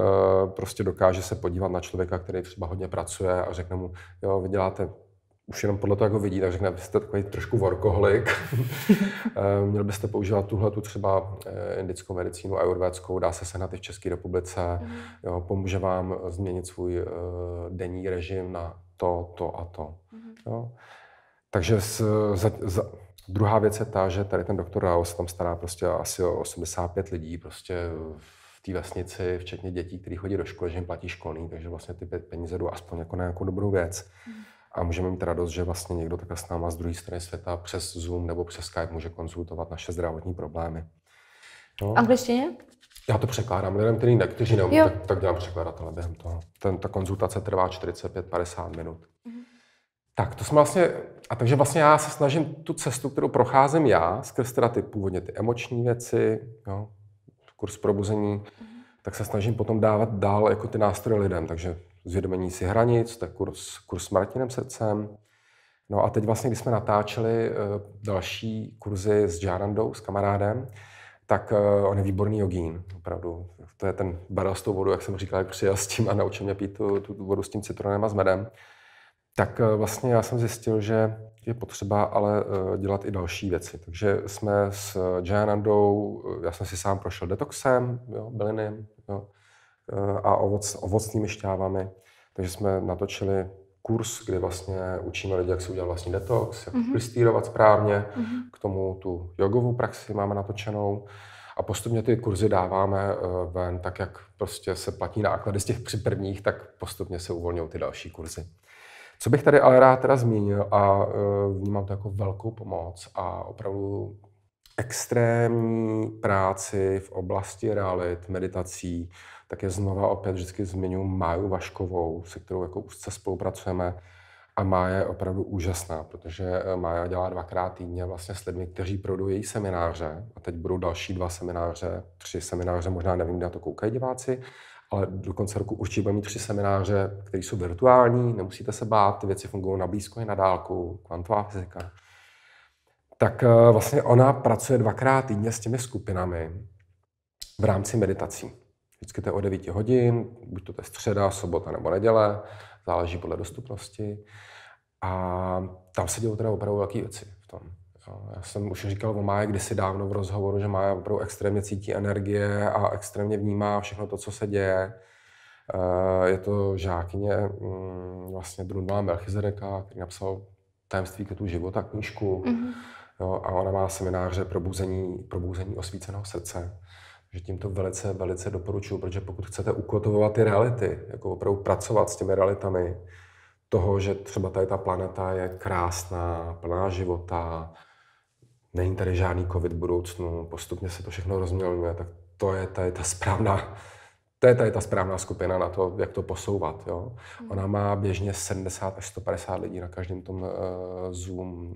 prostě dokáže se podívat na člověka, který třeba hodně pracuje a řekne mu, jo, vy děláte už jenom podle toho, jak ho vidí, tak řekne, byste takový trošku workoholik. Eh, měl byste používat tuhle tu třeba eh, indickou medicínu, ajurvédskou, dá se sehnat i v České republice. Mm. Jo, pomůže vám změnit svůj denní režim na to, to a to. Mm. Jo. Takže z, za, za, druhá věc je ta, že tady ten doktor Rao se tam stará prostě asi o 85 lidí prostě v té vesnici, včetně dětí, kteří chodí do školy, že jim platí školní, takže vlastně ty peníze jdou aspoň jako na nějakou dobrou věc. Mm. A můžeme mít radost, že vlastně někdo takhle s náma z druhé strany světa přes Zoom nebo přes Skype může konzultovat naše zdravotní problémy. No. Angličtině? Já to překládám lidem, který ne, kteří neumí, tak, tak dělám překladatele během toho. Ten, ta konzultace trvá 45-50 minut. Tak, to jsme vlastně, a takže vlastně já se snažím tu cestu, kterou procházím já, skrz teda ty původně ty emoční věci, jo, kurz probuzení, mm-hmm. tak se snažím potom dávat dál jako ty nástroje lidem, takže zvědomení si hranic, to je kurz, kurz s Martinem Srdcem. No a teď vlastně, když jsme natáčeli eh, další kurzy s Jarandou, s kamarádem, tak eh, on je výborný jogín, opravdu. To je ten barel s tou vodou, jak jsem říkal, jak přijel s tím a naučil mě pít tu, tu vodu s tím citronem a s medem tak eh, vlastně já jsem zjistil, že je potřeba ale eh, dělat i další věci. Takže jsme s eh, Jayanandou, já jsem si sám prošel detoxem, jo, bylinem jo, a ovoc, ovocnými šťávami. Takže jsme natočili kurz, kde vlastně učíme lidi, jak si udělat vlastní detox, jak mm-hmm. listírovat správně. Mm-hmm. K tomu tu jogovou praxi máme natočenou. A postupně ty kurzy dáváme ven, tak jak prostě se platí náklady z těch prvních, tak postupně se uvolňují ty další kurzy. Co bych tady ale rád teda zmínil a e, vnímám to jako velkou pomoc a opravdu extrémní práci v oblasti realit, meditací, tak je znova opět vždycky zmiňu Máju Vaškovou, se kterou jako úzce spolupracujeme. A Mája je opravdu úžasná, protože e, Mája dělá dvakrát týdně vlastně s lidmi, kteří projdou její semináře. A teď budou další dva semináře, tři semináře, možná nevím, kde to koukají diváci ale do konce roku určitě budeme mít tři semináře, které jsou virtuální, nemusíte se bát, ty věci fungují na blízko i na dálku, kvantová fyzika. Tak eh, vlastně ona pracuje dvakrát týdně s těmi skupinami v rámci meditací. Vždycky to je o 9 hodin, buď to je středa, sobota nebo neděle, záleží podle dostupnosti. A tam se dělou teda opravdu velké věci v tom. Já jsem už říkal o Máje kdysi dávno v rozhovoru, že Máje opravdu extrémně cítí energie a extrémně vnímá všechno to, co se děje. Eh, je to žákyně mm, vlastně Drunvá Melchizedeka, který napsal Tajemství květů života, knížku. Mm-hmm. Jo, a ona má semináře probuzení, probuzení osvíceného srdce. Že tím to velice, velice doporučuji, protože pokud chcete ukotovovat ty reality, jako opravdu pracovat s těmi realitami, toho, že třeba tady ta planeta je krásná, plná života, není tady žádný covid v budoucnu, postupně se to všechno rozmělňuje, tak to je tady ta správná, to je tady ta správná skupina na to, jak to posouvat. Jo? Hmm. Ona má běžně 70 až 150 lidí na každém tom uh, Zoom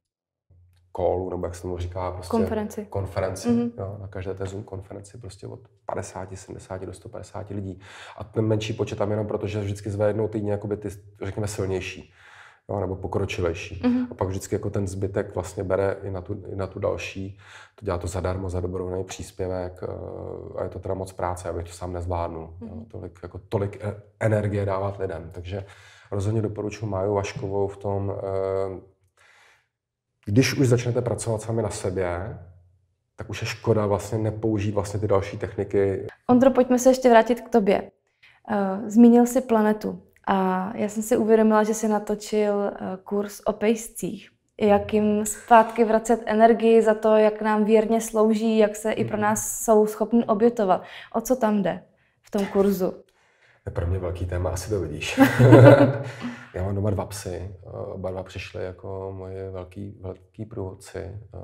callu, nebo jak se tomu říká, prostě konferenci, konferenci mm-hmm. jo, na každé té Zoom konferenci prostě od 50, 70 do 150 lidí. A ten menší počet tam jenom proto, že vždycky zve jednou týdně jakoby ty, řekněme, silnější jo, nebo pokročilejší. Mm-hmm. A pak vždycky jako ten zbytek vlastně bere i na, tu, i na tu další, to dělá to zadarmo, za dobrovolný příspěvek eh, a je to teda moc práce, abych to sám nezvládnul. Mm-hmm. tolik, jako tolik eh, energie dávat lidem. Takže rozhodně doporučuji Maju Vaškovou v tom, eh, když už začnete pracovat sami na sebe tak už je škoda vlastně nepoužít vlastně ty další techniky. Ondro, pojďme se ještě vrátit k tobě. Zmínil jsi planetu. A já jsem si uvědomila, že se natočil eh, kurz o pejscích. Jak jim zpátky vracet energii za to, jak nám věrně slouží, jak se i pro mhm. nás jsou schopni obětovat. O co tam jde v tom kurzu? je pro mě velký téma, asi to vidíš. já mám doma dva psy, eh, oba dva přišli jako moje velký, velký průvodci. Eh,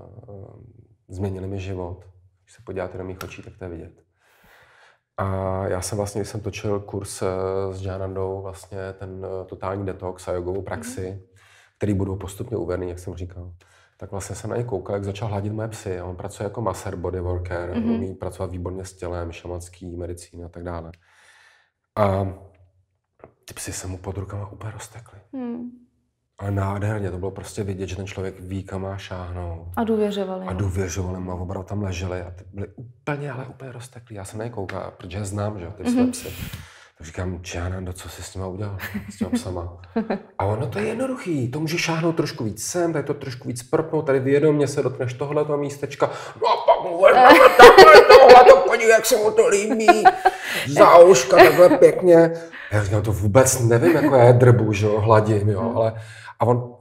změnili mi život. Když se podíváte do mých očí, tak to je vidět. A já jsem vlastně, když jsem točil kurz eh, s Janandou, vlastně ten eh, totální detox a jogovou praxi, mm-hmm. který budou postupně uvedený, jak jsem říkal, tak vlastně jsem na ně koukal, jak začal hladit moje psy. On pracuje jako maser worker, mm-hmm. umí pracovat výborně s tělem, šamanský, medicíny a tak dále. A ty psy se mu pod rukama úplně roztekly. Mm. A nádherně, to bylo prostě vidět, že ten člověk ví, kam má šáhnout. A důvěřovali. A důvěřovali mu a oba tam leželi a ty byli úplně, ale úplně rozteklí. Já jsem koukal, protože já znám, že jo, ty mm-hmm. psy. Tak říkám, Čánando, co jsi s nima udělal? S těma sama. A ono to je jednoduchý, to může šáhnout trošku víc sem, tady to trošku víc prpnout, tady vědomě se dotkneš tohleto místečka. No a pak mu tohle to podívej, jak se mu to líbí. Za uška takhle pěkně. Já říkám, to vůbec nevím, jako já drbu, že jo, hladím, jo, mhm. ale a on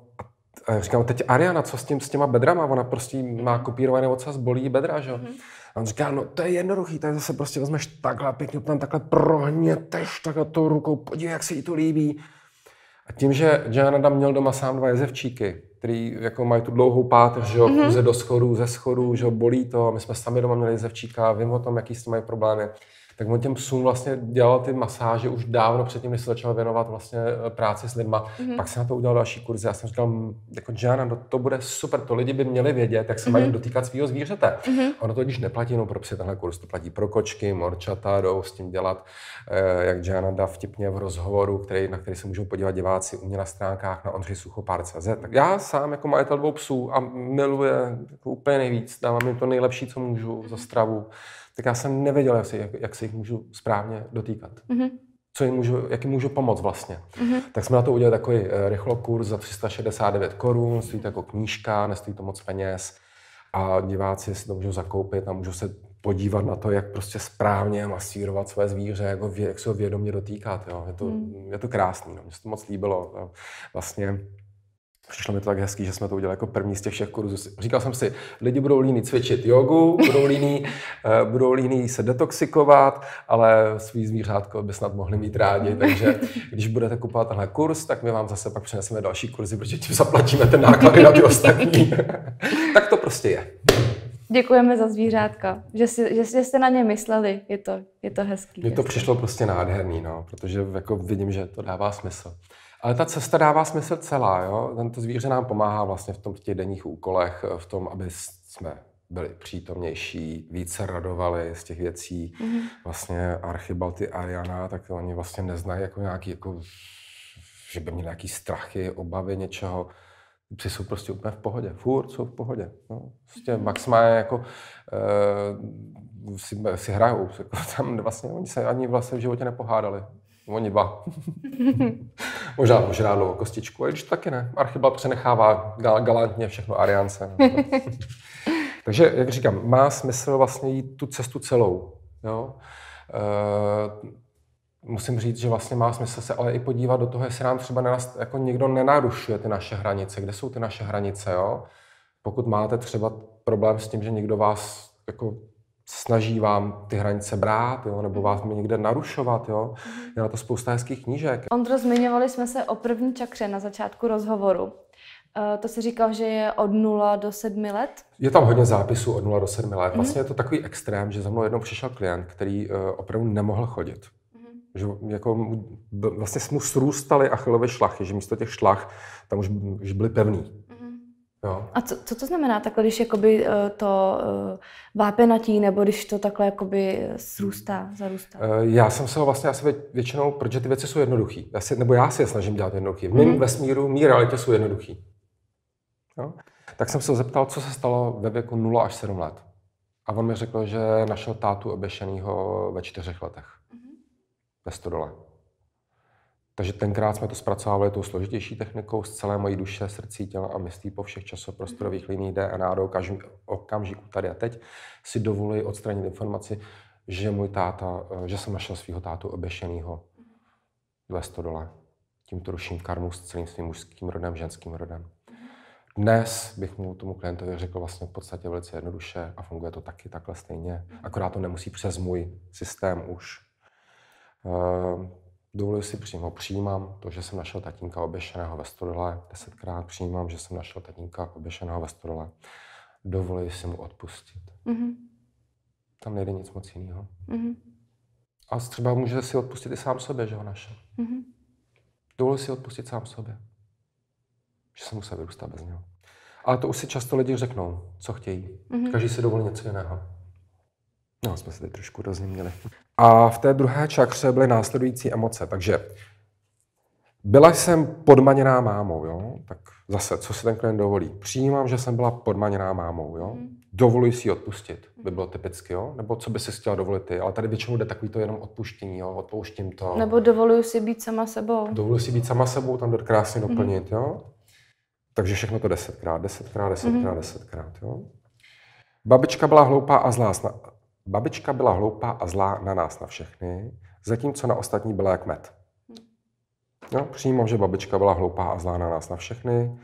a říkám, teď Ariana, co s tím, s těma bedrama? Ona prostě má mhm. kopírované ocas, bolí bedra, že jo? Mm-hmm. A on říká, no to je jednoduchý, tady zase prostě vezmeš takhle pěkně, tam takhle prohněteš takhle tou rukou, podívej, jak se jí to líbí. A tím, že Janada měl doma sám dva jezevčíky, který jako mají tu dlouhou páteř, že jo, mm-hmm. do schodů, ze schodů, že jo, bolí to, my jsme sami doma měli jezevčíka, vím o tom, jaký s tím mají problémy tak on těm psům vlastně dělal ty masáže už dávno předtím, než se začal věnovat vlastně eh, práci s lidma. Mm-hmm. Pak se na to udělal další kurzy. Já jsem říkal, jako Jana, no to bude super, to lidi by měli vědět, jak se mm-hmm. mají mhm. dotýkat svého zvířete. Mm-hmm. ono to když neplatí, no pro psy tenhle kurz to platí pro kočky, morčata, jdou s tím dělat, eh, jak Jana dá vtipně v rozhovoru, který, na který se můžou podívat diváci u mě na stránkách na Ondřej Suchopár.cz. Tak já sám jako majitel dvou psů a miluje jako úplně nejvíc, dávám jim to nejlepší, co můžu mhm. za stravu tak já jsem nevěděl, jak se, jak, jak se jich můžu správně dotýkat. Mm-hmm. Co jim můžu, jak jim můžu pomoct vlastně. Mm-hmm. Tak jsme na to udělali takový eh, rychlo kurz za 369 korun, stojí to jako knížka, nestojí to moc peněz a diváci si to můžou zakoupit a můžou se podívat na to, jak prostě správně masírovat své zvíře, jako vě, jak se ho vědomě dotýkat. Jo. Je, to, mm. je to krásný, no. mně se to moc líbilo. Vlastně Přišlo mi to tak hezký, že jsme to udělali jako první z těch všech kurzů. Říkal jsem si, lidi budou líní cvičit jogu, budou líní, uh, budou líní se detoxikovat, ale svý zvířátko by snad mohli mít rádi. Takže když budete kupovat tenhle kurz, tak my vám zase pak přineseme další kurzy, protože tím zaplatíme ten náklady na ty ostatní. tak to prostě je. Děkujeme za zvířátka, že, si, že, že jste na ně mysleli, je to, je to hezký. Mně to hezký. přišlo prostě nádherný, no, protože jako vidím, že to dává smysl. Ale ta cesta dává smysl celá. Jo? Tento zvíře nám pomáhá vlastně v, tom, v těch denních úkolech, eh, v tom, aby jsme byli přítomnější, více radovali z těch věcí. Mm-hmm. Vlastně Archibalty Ariana, tak oni vlastně neznají jako nějaký, jako, že by měli nějaký strachy, obavy něčeho. Psi jsou prostě úplně v pohodě, furt jsou v pohodě. No. Prostě mhm. Max má jako, e, si, si hrajou, jako tam vlastně oni se ani vlastně v životě nepohádali. Oni dva. možná požrádlo kostičku, ale když taky ne. Archibald přenechává gal- galantně všechno Ariance. Takže, jak říkám, má smysl vlastně jít tu cestu celou. Jo? E, musím říct, že vlastně má smysl se ale i podívat do toho, jestli nám třeba nenast, jako někdo nenarušuje ty naše hranice. Kde jsou ty naše hranice, jo? Pokud máte třeba problém s tím, že někdo vás jako snaží vám ty hranice brát, jo, nebo mhm. vás mi někde narušovat. Jo. Mhm. Je na to spousta hezkých knížek. Ondro, zmiňovali jsme se o první čakře na začátku rozhovoru. Eh, to se říkal, že je od 0 do 7 let? Je tam hodně zápisů od 0 do 7 let. Mhm. Vlastně je to takový extrém, že za mnou jednou přišel klient, který eh, opravdu nemohl chodit. Že jako vlastně mu srůstaly achilové šlachy, že místo těch šlach tam už, už byly pevný. Jo. No. A co, co to znamená takhle, když jakoby eh, to eh, vápenatí, nebo když to takhle jakoby zrůstá, eh, zarůstá? Já jsem se ho vlastně asi většinou, protože ty věci jsou jednoduché, já si, nebo já si je snažím dělat jednoduché. V mém hmm. vesmíru, mý realitě jsou jednoduché. Tak jsem se ho zeptal, co se stalo ve věku 0 až 7 let. A on mi řekl, že našel tátu oběšenýho ve čtyřech letech. Mhm. Ve Stodole. Takže tenkrát jsme to zpracovávali tou složitější technikou z celé mojí duše, srdcí, těla a myslí po všech časoprostorových mhm. liních DNA do okamžiku tady a teď si dovoluji odstranit informaci, že můj táta, eh, že jsem našel svého tátu obešenýho mhm. ve stodole. Tímto ruším karmu s celým svým mužským rodem, ženským rodem. Mhm. Dnes bych mu tomu klientovi řekl vlastně v podstatě velice jednoduše a funguje to taky takhle stejně, akorát to nemusí přes můj systém už. Eh, Dovoluji si přímo přijímám to, že jsem našel tatínka oběšeného ve stodole, Desetkrát přijímám, že jsem našel tatínka oběšeného ve stodole. Dovoluji si mu odpustit. Mm-hmm. Tam nejde nic moc jiného. Mm-hmm. A třeba může si odpustit i sám sobě, že ho našel. Mm-hmm. Dovoluji si odpustit sám sobě. Že jsem musel vyrůstat bez něho. Ale to už si často lidi řeknou, co chtějí. Mm-hmm. Každý si dovolí něco jiného. No, jsme se teď trošku rozuměli. A v té druhé čakře byly následující emoce. Takže byla jsem podmaněná mámou, jo? Tak zase, co si ten klient dovolí? Přijímám, že jsem byla podmaněná mámou, jo? Mm. Dovoluji si ji odpustit, by mhm. bylo typicky, jo? Nebo co by si chtěla dovolit ty? Ale tady většinou jde takový to jenom odpuštění, jo? Odpouštím to. Nebo dovoluji si být sama sebou. Dovoluji si být sama sebou, tam jde krásně mhm. doplnit, mm. jo? Takže všechno to desetkrát, desetkrát, desetkrát, mm. desetkrát, jo? Babička byla hloupá a zlá, Babička byla hloupá a zlá na nás, na všechny, zatímco na ostatní byla jak med. Hm. No, přímo, že babička byla hloupá a zlá na nás, na všechny.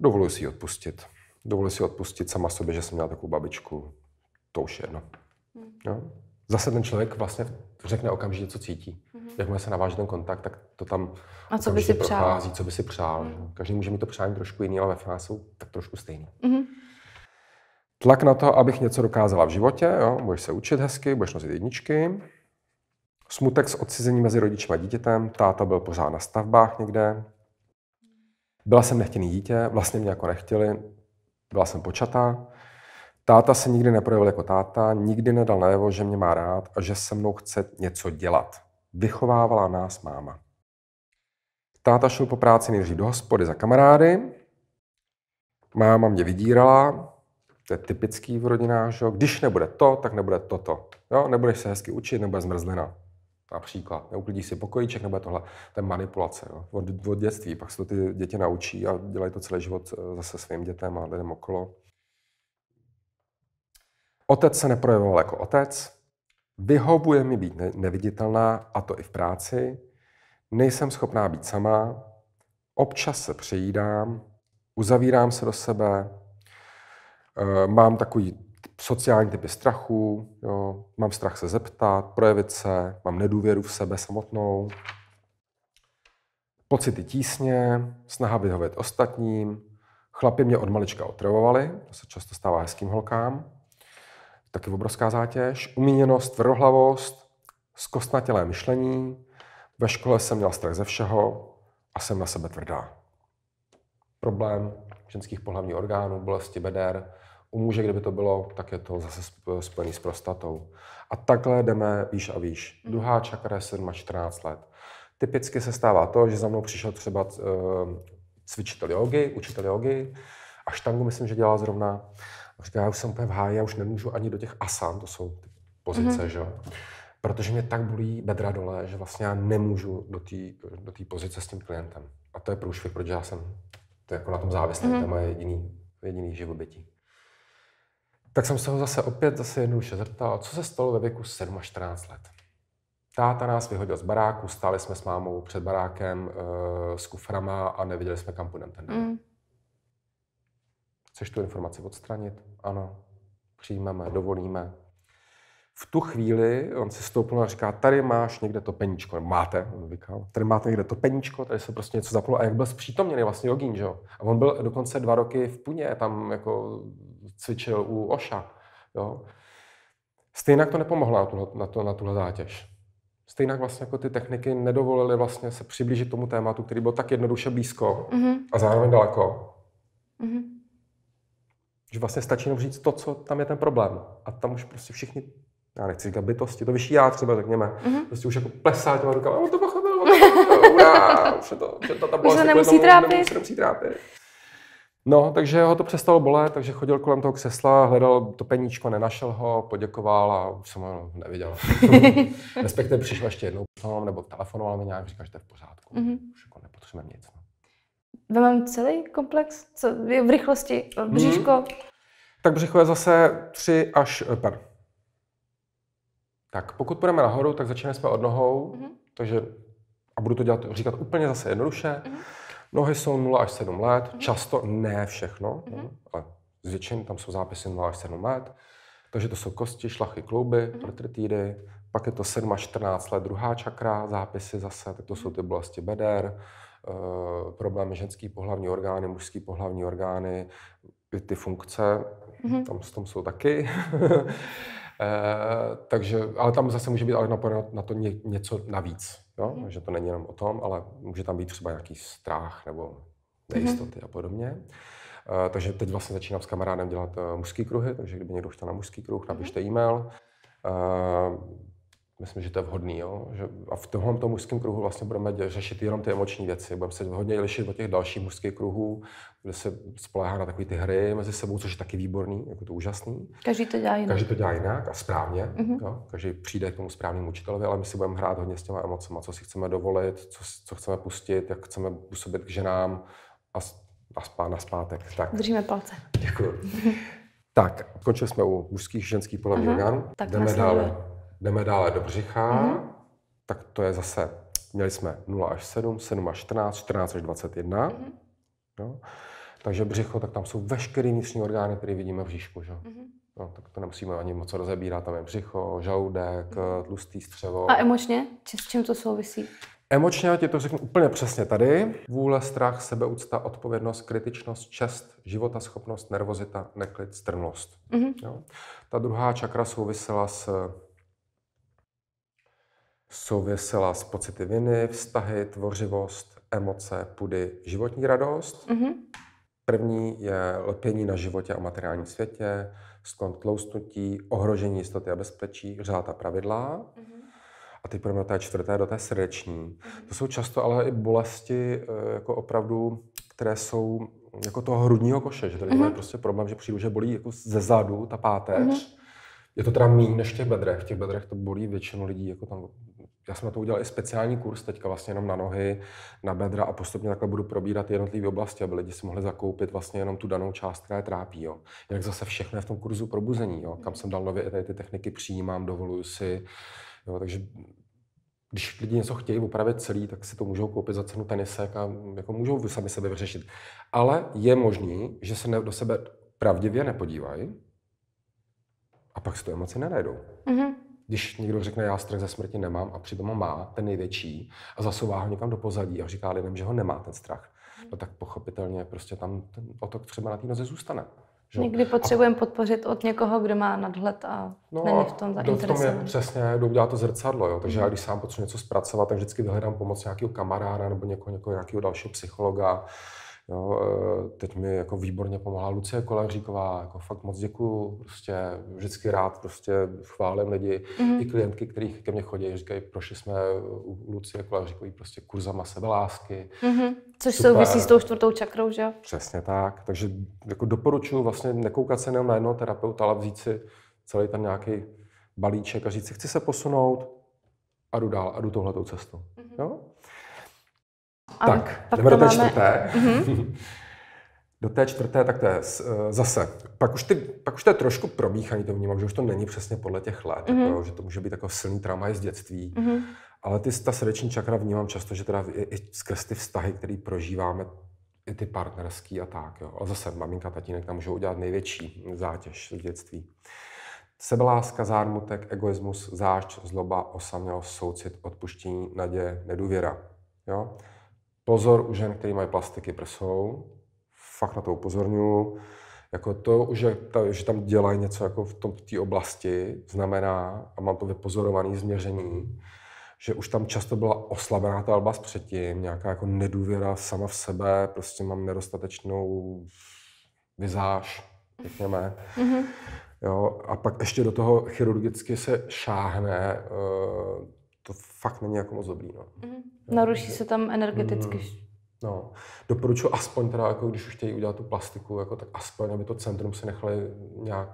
Dovoluji si ji odpustit. Dovoluji si odpustit sama sobě, že jsem měla takovou babičku. To už je jedno. Hm. No. Zase ten člověk vlastně řekne okamžitě, co cítí. Mm-hmm. Jakmile se naváže ten kontakt, tak to tam A co by si prochází, přál. co by si přál. Mm-hmm. Každý může mít to přání trošku jiný, ale ve finále jsou tak trošku stejný. Mm-hmm. Tlak na to, abych něco dokázala v životě, jo? budeš se učit hezky, budeš nosit jedničky. Smutek s odcizení mezi rodičem a dítětem, táta byl pořád na stavbách někde. Byla jsem nechtěný dítě, vlastně mě jako nechtěli, byla jsem počatá. Táta se nikdy neprojevil jako táta, nikdy nedal najevo, že mě má rád a že se mnou chce něco dělat. Vychovávala nás máma. Táta šel po práci nejdřív do hospody za kamarády. Máma mě vydírala, to je typický v rodinách, že když nebude to, tak nebude toto. Jo? Nebudeš se hezky učit, nebude zmrzlina. Například, neuklidíš si pokojíček, nebo tohle, to je manipulace jo? Od, od dětství. Pak se to ty děti naučí a dělají to celý život eh, zase svým dětem a lidem okolo. Otec se neprojevoval jako otec. Vyhovuje mi být neviditelná, a to i v práci. Nejsem schopná být sama. Občas se přejídám. Uzavírám se do sebe. Eh, mám takový sociální typy strachu, jo. mám strach se zeptat, projevit se, mám nedůvěru v sebe samotnou, pocity tísně, snaha vyhovět ostatním, chlapi mě od malička otravovali, to se často stává hezkým holkám, taky obrovská zátěž, umíněnost, tvrdohlavost, zkostnatělé myšlení, ve škole jsem měl strach ze všeho a jsem na sebe tvrdá problém ženských pohlavních orgánů, bolesti beder. U muže, kdyby to bylo, tak je to zase spojený s prostatou. A takhle jdeme výš a výš. Mm. Druhá čakra je 7 až 14 let. Typicky se stává to, že za mnou přišel třeba eh, cvičitel jogy, učitel jogy, a štangu myslím, že dělal zrovna. A říká, já už jsem úplně v háji, já už nemůžu ani do těch asan, to jsou ty pozice, mm že Protože mě tak bolí bedra dole, že vlastně já nemůžu do té do pozice s tím klientem. A to je průšvih, protože já jsem to je jako na tom závislé, mm-hmm. to je moje jediný, jediný živobytí. Tak jsem se ho zase opět zase jednoduše zeptal, co se stalo ve věku 7 až 14 let. Táta nás vyhodil z baráku, stáli jsme s mámou před barákem e, s kuframa a nevěděli jsme, kam půjdeme ten den. Mm. Chceš tu informaci odstranit? Ano. Přijmeme, dovolíme v tu chvíli on se stoupil a říká, tady máš někde to peníčko, nebo máte, on říkal, tady máte někde to peníčko, tady se prostě něco zaplo a jak byl zpřítomněný vlastně Jogín, že jo. A on byl dokonce dva roky v Puně, tam jako cvičil u Oša, jo. Stejně to nepomohlo na, tuhle, na, to, na tuhle zátěž. Stejně vlastně jako ty techniky nedovolily vlastně se přiblížit tomu tématu, který byl tak jednoduše blízko mm-hmm. a zároveň daleko. Mm-hmm. Že vlastně stačí jenom říct to, co tam je ten problém. A tam už prostě všichni já nechci říkat bytosti, to vyšší já třeba, řekněme, mm-hmm. prostě už jako plesá těma rukama, on no, to pochopil, on to pochopil, ura, už to, že ta, bolest, už nemusí jako trápit. Nemusí, trápit. No, takže ho to přestalo bolet, takže chodil kolem toho křesla, hledal to peníčko, nenašel ho, poděkoval a už jsem ho neviděl. Respektive přišel ještě jednou, nebo telefonoval mi nějak, říkal, že to je v pořádku, mm-hmm. už jako nepotřebujeme nic. No. Vemem celý komplex, co v rychlosti, mhm. bříško? Mm. Tak břicho je zase 3 až, eh, per, tak pokud půjdeme nahoru, tak začneme jsme od nohou, mm-hmm. takže a budu to dělat, říkat úplně zase jednoduše. Mm-hmm. Nohy jsou 0 až 7 let, mm-hmm. často ne všechno, mm-hmm. ale zvětšení tam jsou zápisy 0 až 7 let. Takže to jsou kosti, šlachy, klouby, mm-hmm. protrtídy, pak je to 7 až 14 let, druhá čakra, zápisy zase, tak to jsou ty bolesti beder, e, problémy ženský pohlavní orgány, mužský pohlavní orgány, i ty funkce, mm-hmm. tam, tam jsou taky. Eh, takže, ale tam zase může být ale napadeno na to ně, něco navíc. Jo? Mm. Že to není jenom o tom, ale může tam být třeba nějaký strach nebo mhm. nejistoty mm. a podobně. E, takže teď vlastně začínám s kamarádem dělat uh, mužský kruhy, takže kdyby někdo chtěl na mužský kruh, napište mhm. e-mail myslím, že to je vhodný. Jo? Že a v tomhle tom mužském kruhu vlastně budeme řešit jenom ty emoční věci. Budeme se hodně lišit od těch dalších mužských kruhů, kde se spolehá na takové ty hry mezi sebou, což je taky výborný, jako to úžasný. Každý to dělá jinak. Každý to dělá jinak a správně. Mm-hmm. Jo? Každý přijde k tomu správnému učitelovi, ale my si budeme hrát hodně s těma emocema, co si chceme dovolit, co, co chceme pustit, jak chceme působit k ženám a, a spá, na zpátek. Tak. Držíme palce. Děkuji. tak, končili jsme u mužských, ženských polovních orgánů. Jdeme dál Jdeme dále do břicha, mm-hmm. tak to je zase, měli jsme 0 až 7, 7 až 14, 14 až 21. Mm-hmm. No. Takže břicho, tak tam jsou veškeré vnitřní orgány, které vidíme v říšku. Že? Mm-hmm. No, tak to nemusíme ani moc rozebírat, tam je břicho, žaludek, mm-hmm. tlustý střevo. A emočně? Či s čím to souvisí? Emočně, já ti to řeknu úplně přesně tady. Vůle, strach, sebeúcta, odpovědnost, kritičnost, čest, života, schopnost, nervozita, neklid, strnulost. Mm-hmm. Ta druhá čakra souvisela s souvisela s pocity viny, vztahy, tvořivost, emoce, pudy, životní radost. Mm-hmm. První je lpění na životě a materiálním světě, sklon tloustnutí, ohrožení jistoty a bezpečí, řád a pravidla. Mm-hmm. A teď pro mě té čtvrté, do té srdeční. Mm-hmm. To jsou často ale i bolesti, eh, jako opravdu, které jsou jako toho hrudního koše, že tady mm-hmm. je prostě problém, že přijdu, že bolí jako ze zadu ta páteř. Mm-hmm. Je to teda méně než v těch bedrech. V těch bedrech to bolí většinu lidí, jako tam já jsem na to udělal i speciální kurz teďka vlastně jenom na nohy, na bedra a postupně takhle budu probírat jednotlivé oblasti, aby lidi si mohli zakoupit vlastně jenom tu danou část, která je trápí. Jo. Jinak zase všechno je v tom kurzu probuzení, jo, kam jsem dal nově tady ty techniky, přijímám, dovoluju si. Jo, takže když lidi něco chtějí opravit celý, tak si to můžou koupit za cenu tenisek a jako můžou sami sebe vyřešit. Ale je možný, že se do sebe pravdivě nepodívají a pak si to emoci nenajdou. Mm-hmm. Když někdo řekne, já strach ze smrti nemám a přitom ho má, ten největší, a zasouvá ho někam do pozadí a říká lidem, že ho nemá ten strach, hmm. no tak pochopitelně prostě tam ten otok třeba na té noze zůstane. Že? Někdy potřebujeme a... podpořit od někoho, kdo má nadhled a no, není v tom zainteresovaný. V tom je přesně, kdo udělá to zrcadlo. Jo? Takže mm. já, hmm. když sám potřebuji něco zpracovat, tak vždycky vyhledám pomoc nějakého kamaráda nebo někoho, někoho nějakého dalšího psychologa Jo, eh, teď mi jako výborně pomohla Lucie Kolaříková, jako fakt moc děkuju, prostě vždycky rád prostě chválím lidi, mm-hmm. i klientky, kteří ke mně chodí, říkají, prošli jsme u Lucie Kolaříkové prostě kurzama sebelásky. Mm-hmm. Což Super. souvisí s tou čtvrtou čakrou, že jo? Přesně tak, takže jako doporučuji vlastně nekoukat se jenom na jednoho terapeuta, ale vzít si celý ten nějaký balíček a říct si, chci se posunout a jdu dál a jdu tohletou cestou. Mm-hmm. Jo? A tak, pak jdeme do té máme... čtvrté. Mhm. do té čtvrté, tak to je eh, zase, pak už, ty, pak už to je trošku promíchaný, to vnímám, že už to není přesně podle těch let, mm-hmm. jako, že to může být jako silný trauma z dětství, mm-hmm. ale ty, ta srdeční čakra vnímám často, že teda i, i skrz ty vztahy, které prožíváme, i ty partnerský a tak, jo. A zase maminka, tatínek tam můžou udělat největší zátěž z dětství. Sebeláska, zármutek, egoismus, zášť, zloba, osamělost, soucit, odpuštění, naděje, nedůvěra. Jo? Pozor u žen, který mají plastiky prsou, fakt na to upozorňuju. Jako to, že, ta, že tam dělají něco jako v té oblasti, znamená, a mám to vypozorované změření, že už tam často byla oslabená ta alba předtím, nějaká jako nedůvěra sama v sebe, prostě mám nedostatečnou vizáž, řekněme. Mm-hmm. Jo, a pak ještě do toho chirurgicky se šáhne eh, to fakt není jako moc dobrý. No. Mm. Naruší se tam energeticky. Mm. No, doporučuji aspoň teda, jako když už chtějí udělat tu plastiku, jako, tak aspoň, aby to centrum se nechali nějak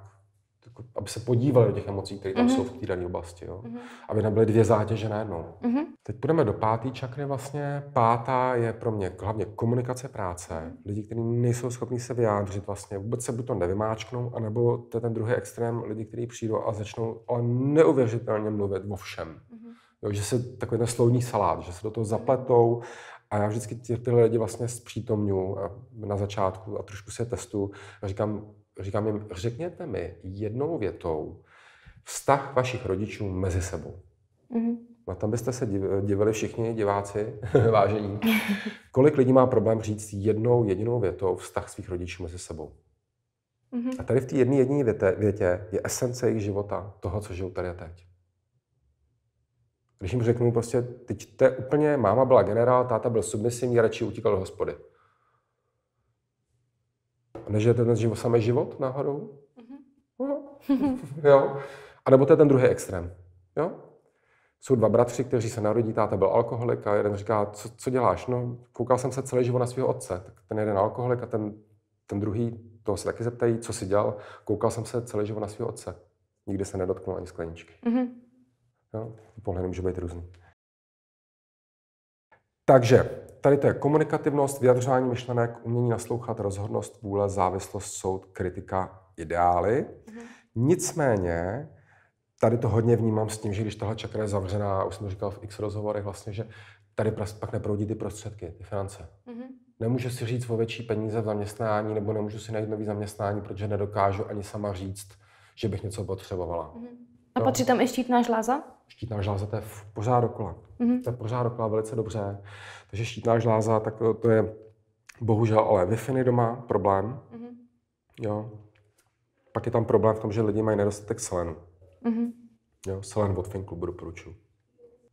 jako, aby se podívali do těch emocí, které tam mm-hmm. jsou v té dané oblasti. Jo? Mm-hmm. Aby nebyly dvě zátěže najednou. Mm-hmm. Teď půjdeme do páté čakry vlastně. Pátá je pro mě hlavně komunikace práce. Mhm. Lidi, kteří nejsou schopni se vyjádřit vlastně, vůbec se buď to nevymáčknou, anebo to je ten druhý extrém, lidi, kteří přijdou a začnou ale neuvěřitelně mluvit o všem. Mm-hmm Jo, že se takový ten slovní salát, že se do toho zapletou a já vždycky ty, tyhle lidi vlastně zpřítomňu na začátku a trošku se testu a říkám, říkám jim, řekněte mi jednou větou vztah vašich rodičů mezi sebou. Mm-hmm. A no, tam byste se divili všichni diváci, vážení. Kolik lidí má problém říct jednou jedinou větou vztah svých rodičů mezi sebou? Mm-hmm. A tady v té jedné jediné větě, větě je esence jejich života, toho, co žijou tady a teď když jim řeknu prostě, teď to je úplně, máma byla generál, táta byl submisivní, radši utíkal do hospody. Než je ten život, samý život náhodou? Mm-hmm. No. jo. A nebo to je ten druhý extrém. Jo? Jsou dva bratři, kteří se narodí, táta byl alkoholik a jeden říká, co, co děláš? No, koukal jsem se celý život na svého otce. Tak ten jeden alkoholik a ten, ten druhý, toho se taky zeptají, co si dělal. Koukal jsem se celý život na svého otce. Nikdy se nedotknul ani skleničky. Mm-hmm. Jo? No, pohledy může být různý. Takže tady to je komunikativnost, vyjadřování myšlenek, umění naslouchat, rozhodnost, vůle, závislost, soud, kritika, ideály. Mhm. Nicméně, tady to hodně vnímám s tím, že když tahle čakra je zavřená, už jsem to říkal v x rozhovorech vlastně, že tady pak neproudí ty prostředky, ty finance. Mm-hmm. Nemůžu si říct o větší peníze v zaměstnání, nebo nemůžu si najít nový zaměstnání, protože nedokážu ani sama říct, že bych něco potřebovala. Mm-hmm. A no. patří tam ještě jít náš láza? štítná žláza, to je pořád dokola. Mm-hmm. To je pořád dokola velice dobře. Takže štítná žláza, tak to, eh, to je bohužel ale wi doma problém. Mm-hmm. Jo. Pak je tam problém v tom, že lidi mají nedostatek selenu. Mm-hmm. Jo, selen od Finklubu doporučuji.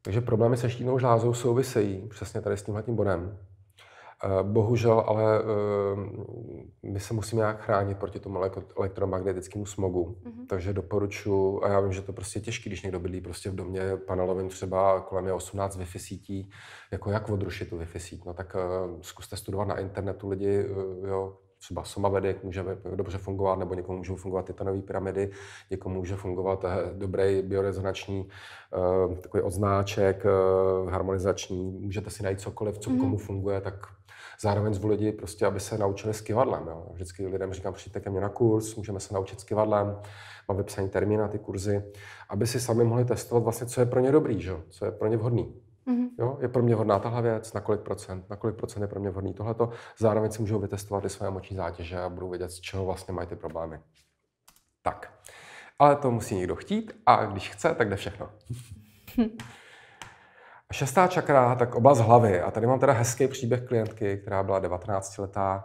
Takže problémy se štítnou žlázou souvisejí přesně tady s tím bodem. Eh, bohužel, ale eh, my se musíme nějak chránit proti tomu elektromagnetickému smogu. Mm-hmm. Takže doporučuji, a já vím, že to prostě je těžké když někdo bydlí prostě v domě panelovém třeba kolem je 18 Wi-Fi sítí, jako jak odrušit tu Wi-Fi sít. No tak eh, zkuste studovat na internetu lidi, jo, třeba jak může dobře fungovat, nebo někomu můžou fungovat titanové pyramidy, někomu může fungovat dobrý biorezonační takový odznáček, harmonizační, můžete si najít cokoliv, co mm-hmm. komu funguje, tak zároveň zvu lidi prostě, aby se naučili s kivadlem. Jo. Vždycky lidem říkám, přijďte ke mně na kurz, můžeme se naučit s kivadlem, mám vypsaný termín na ty kurzy, aby si sami mohli testovat vlastně, co je pro ně dobrý, že? co je pro ně vhodný. Mm-hmm. Jo, je pro mě vhodná tahle věc, na kolik procent, na kolik procent je pro mě vhodný tohleto. Zároveň si můžou vytestovat i své moční zátěže a budou vědět, z čeho vlastně mají ty problémy. Tak. Ale to musí někdo chtít a když chce, tak jde všechno. šestá čakra, tak oblast hlavy. A tady mám teda hezký příběh klientky, která byla 19-letá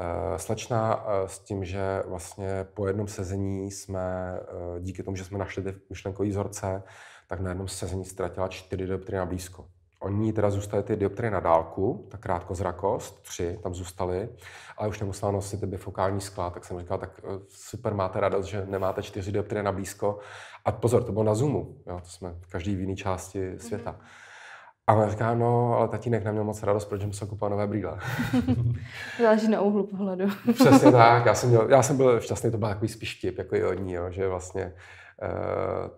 eh, slečna eh, s tím, že vlastně po jednom sezení jsme, eh, díky tomu, že jsme našli ty myšlenkový vzorce, tak na jednom sezení ztratila čtyři dioptry na blízko. Oni teda zůstaly ty dioptry na dálku, ta krátkozrakost, tři tam zůstaly, ale už nemusela nosit ty bifokální skla, tak jsem říkal, tak super, máte radost, že nemáte čtyři dioptry na blízko. A pozor, to bylo na Zoomu, jo, to jsme v každý v jiné části světa. Mm-hmm. A ona říká, no, ale tatínek neměl moc radost, proč jsem se nové brýle. Záleží na úhlu pohledu. Přesně tak, já jsem, měl, já jsem byl šťastný, to byl takový spíš tip, jako i od ní, jo, že vlastně, uh,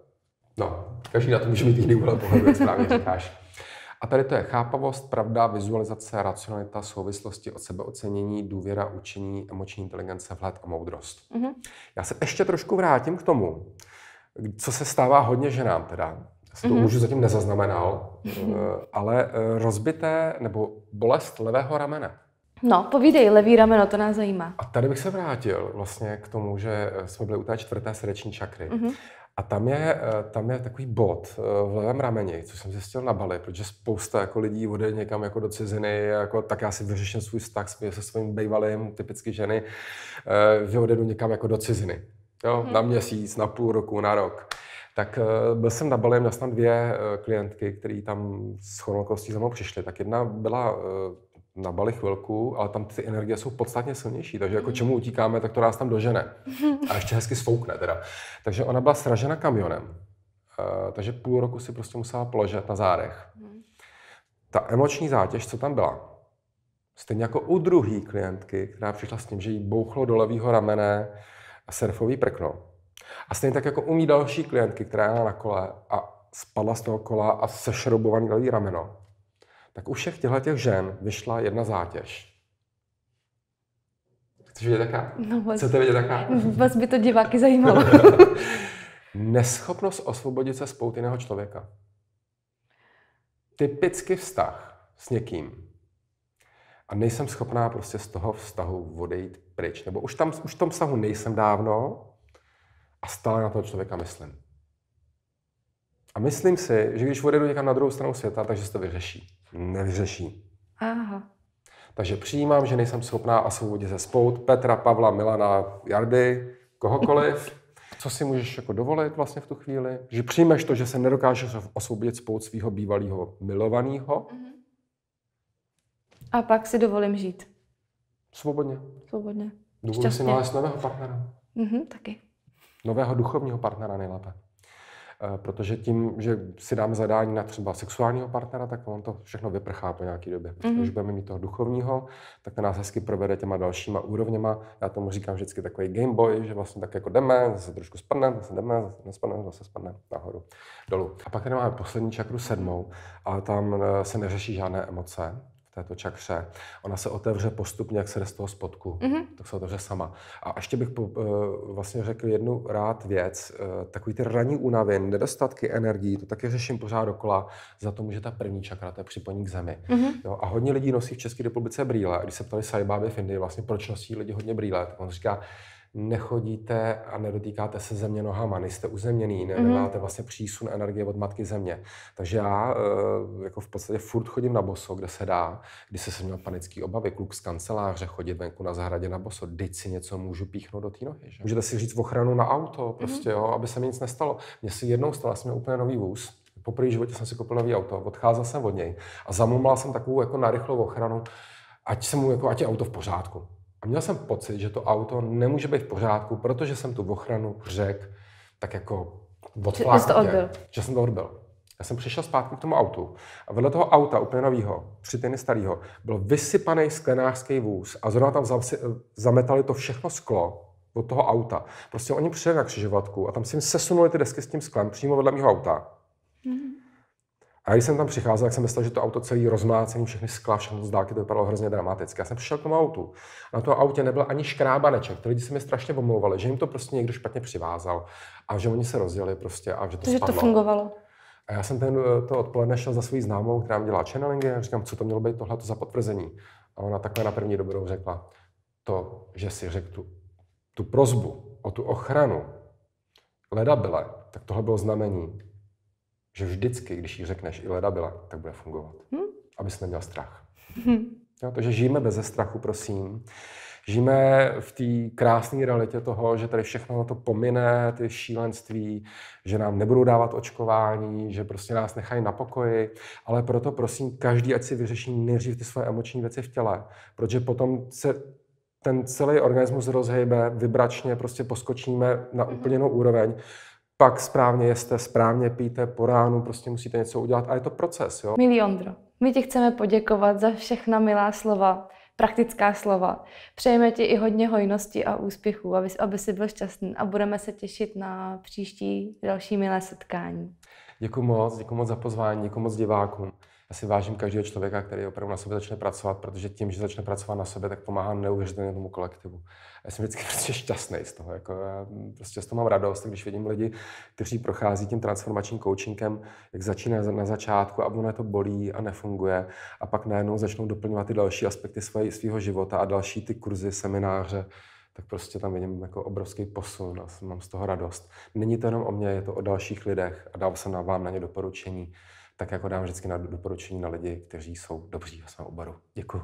no, každý na to může mít jiný úhel pohledu, jak správně říkáš. A tady to je chápavost, pravda, vizualizace, racionalita, souvislosti, od sebeocenění, důvěra, učení, emoční inteligence, vhled a moudrost. Mm-hmm. Já se ještě trošku vrátím k tomu, co se stává hodně ženám teda, si to mm-hmm. už zatím nezaznamenal, mm-hmm. ale eh, rozbité nebo bolest levého ramene. No, povídej, levý rameno, to nás zajímá. A tady bych se vrátil vlastně k tomu, že eh, jsme byli u té čtvrté srdeční čakry. Mm-hmm. A tam je, tam je takový bod v levém rameni, co jsem zjistil na Bali, protože spousta jako lidí vode někam jako do ciziny, jako, tak já si vyřeším svůj vztah se svým bývalým, typicky ženy, vyhodedu někam jako do ciziny. Jo, hmm. Na měsíc, na půl roku, na rok tak eh, byl jsem na Bali, měl jsem tam dvě eh, klientky, které tam s chronokostí za mnou přišly. Tak jedna byla eh, na Bali chvilku, ale tam ty energie jsou podstatně silnější, takže jako mhm. čemu utíkáme, tak to nás tam dožene. A ještě hezky sfoukne teda. Takže ona byla sražena kamionem, takže půl roku si prostě musela položit na zádech. Mhm. Ta emoční zátěž, co tam byla, stejně jako u druhé klientky, která přišla s tím, že jí bouchlo do levého ramene a surfový prkno, a stejně tak jako umí další klientky, která jela na kole a spadla z toho kola a sešroubovaný levý rameno, tak u všech těchto těch žen vyšla jedna zátěž. Chceš vidět jaká? No, vás, Chcete vidět jaká? Vás by to diváky zajímalo. Neschopnost osvobodit se spout jiného člověka. Typicky vztah s někým. A nejsem schopná prostě z toho vztahu odejít pryč. Nebo už tam už v tom vztahu nejsem dávno, a stále na toho člověka myslím. A myslím si, že když odjedu někam na druhou stranu světa, takže se to vyřeší. Nevyřeší. Aha. Takže přijímám, že nejsem schopná a svobodě ze spout Petra, Pavla, Milana, Jardy, kohokoliv. Co si můžeš jako dovolit vlastně v tu chvíli? Že přijmeš to, že se nedokážeš osvobodit spout svého bývalého milovaného. A pak si dovolím žít. Svobodně. Svobodně. Dovolím Šťastně. si nalézt nového partnera. Mm-hmm, taky nového duchovního partnera nejlépe. Eh, protože tím, že si dáme zadání na třeba sexuálního partnera, tak on to všechno vyprchá po nějaké době. Mm-hmm. Když budeme mít toho duchovního, tak to nás hezky provede těma dalšíma úrovněma. Já tomu říkám vždycky takový Game Boy, že vlastně tak jako jdeme, zase trošku spadneme, zase jdeme, zase nespadneme, zase spadneme nahoru, dolů. A pak tady máme poslední čakru sedmou, a tam eh, se neřeší žádné emoce této čakře. Ona se otevře postupně, jak se jde z toho spodku. Mm-hmm. Tak se otevře sama. A ještě bych po, eh, vlastně řekl jednu rád věc. Eh, takový ty ranní únavy, nedostatky energií, to taky řeším pořád dokola. Za to může ta první čakra, to je připojení k zemi. Mm-hmm. Jo, a hodně lidí nosí v České republice brýle. A když se ptali Saibáby v Indii, vlastně proč nosí lidi hodně brýle, tak on říká, nechodíte a nedotýkáte se země nohama, nejste uzemněný, ne, mm-hmm. nemáte vlastně přísun energie od matky země. Takže já eh, jako v podstatě furt chodím na boso, kde se dá, když jsem měl panický obavy, kluk z kanceláře, chodit venku na zahradě na boso, teď si něco můžu píchnout do té nohy. Že? Můžete si říct ochranu na auto, mhm. prostě, mm-hmm. jo, aby se mi nic nestalo. Mně si jednou stala, jsem měl úplně nový vůz, po první životě jsem si koupil nový auto, odcházel jsem od něj a zamumlal jsem takovou jako narychlou ochranu, ať se mu jako, ať je auto v pořádku. A měl jsem pocit, že to auto nemůže být v pořádku, protože jsem tu ochranu řekl tak jako odflákně. Že jsem to odbil. Já jsem přišel zpátky k tomu autu a vedle toho auta, úplně novýho, tři starého, byl vysypaný sklenářský vůz a zrovna tam eh, zametali to všechno sklo od toho auta. Prostě oni přijeli na křižovatku a tam si jim sesunuli ty desky s tím sklem přímo vedle mého auta. Mm-hmm. A když jsem tam přicházel, tak jsem myslel, že to auto celý rozmácený, všechny skla, všechno z dálky, to vypadalo hrozně dramaticky. Já jsem přišel k tomu autu. Na tom autě nebyl ani škrábaneček. Ty lidi se mi strašně omlouvali, že jim to prostě někdo špatně přivázal a že oni se rozjeli prostě a že to, to spadlo. Že to fungovalo. A já jsem ten, eh, to odpoledne šel za svou známou, která mi dělá channelingy a říkám, co to mělo být tohle za potvrzení. A ona takhle na první dobrou řekla, to, že si řekl tu, tu prozbu o tu ochranu, leda byle, tak tohle bylo znamení, že vždycky, když jí řekneš i leda byla, tak bude fungovat. Hmm? Abys neměl strach. Hmm. Jo, takže žijeme bez strachu, prosím. Žijeme v té krásné realitě toho, že tady všechno to pomine, ty šílenství, že nám nebudou dávat očkování, že prostě nás nechají na pokoji, ale proto prosím každý, ať si vyřeší nejdřív ty své emoční věci v těle, protože potom se ten celý organismus rozhejbe, vybračně prostě poskočíme na mhm. úplně úroveň pak správně jeste, správně píte po ránu, prostě musíte něco udělat a je to proces, jo? Milý Ondro, my ti chceme poděkovat za všechna milá slova, praktická slova. Přejeme ti i hodně hojnosti a úspěchů, aby, aby jsi byl šťastný a budeme se těšit na příští další milé setkání. Děkuji moc, děkuji moc za pozvání, děkuji moc divákům. Já si vážím každého člověka, který opravdu na sobě začne pracovat, protože tím, že začne pracovat na sobě, tak pomáhá neuvěřitelně tomu kolektivu. Já jsem vždycky prostě šťastný z toho. Jako já prostě z toho mám radost, když vidím lidi, kteří prochází tím transformačním coachingem, jak začíná na začátku a ono to bolí a nefunguje a pak najednou začnou doplňovat ty další aspekty svého života a další ty kurzy, semináře, tak prostě tam vidím jako obrovský posun a mám z toho radost. Není to jenom o mně, je to o dalších lidech a dám se na vám na ně doporučení tak jako dám vždycky na doporučení na lidi, kteří jsou dobří ve svém oboru. Děkuji.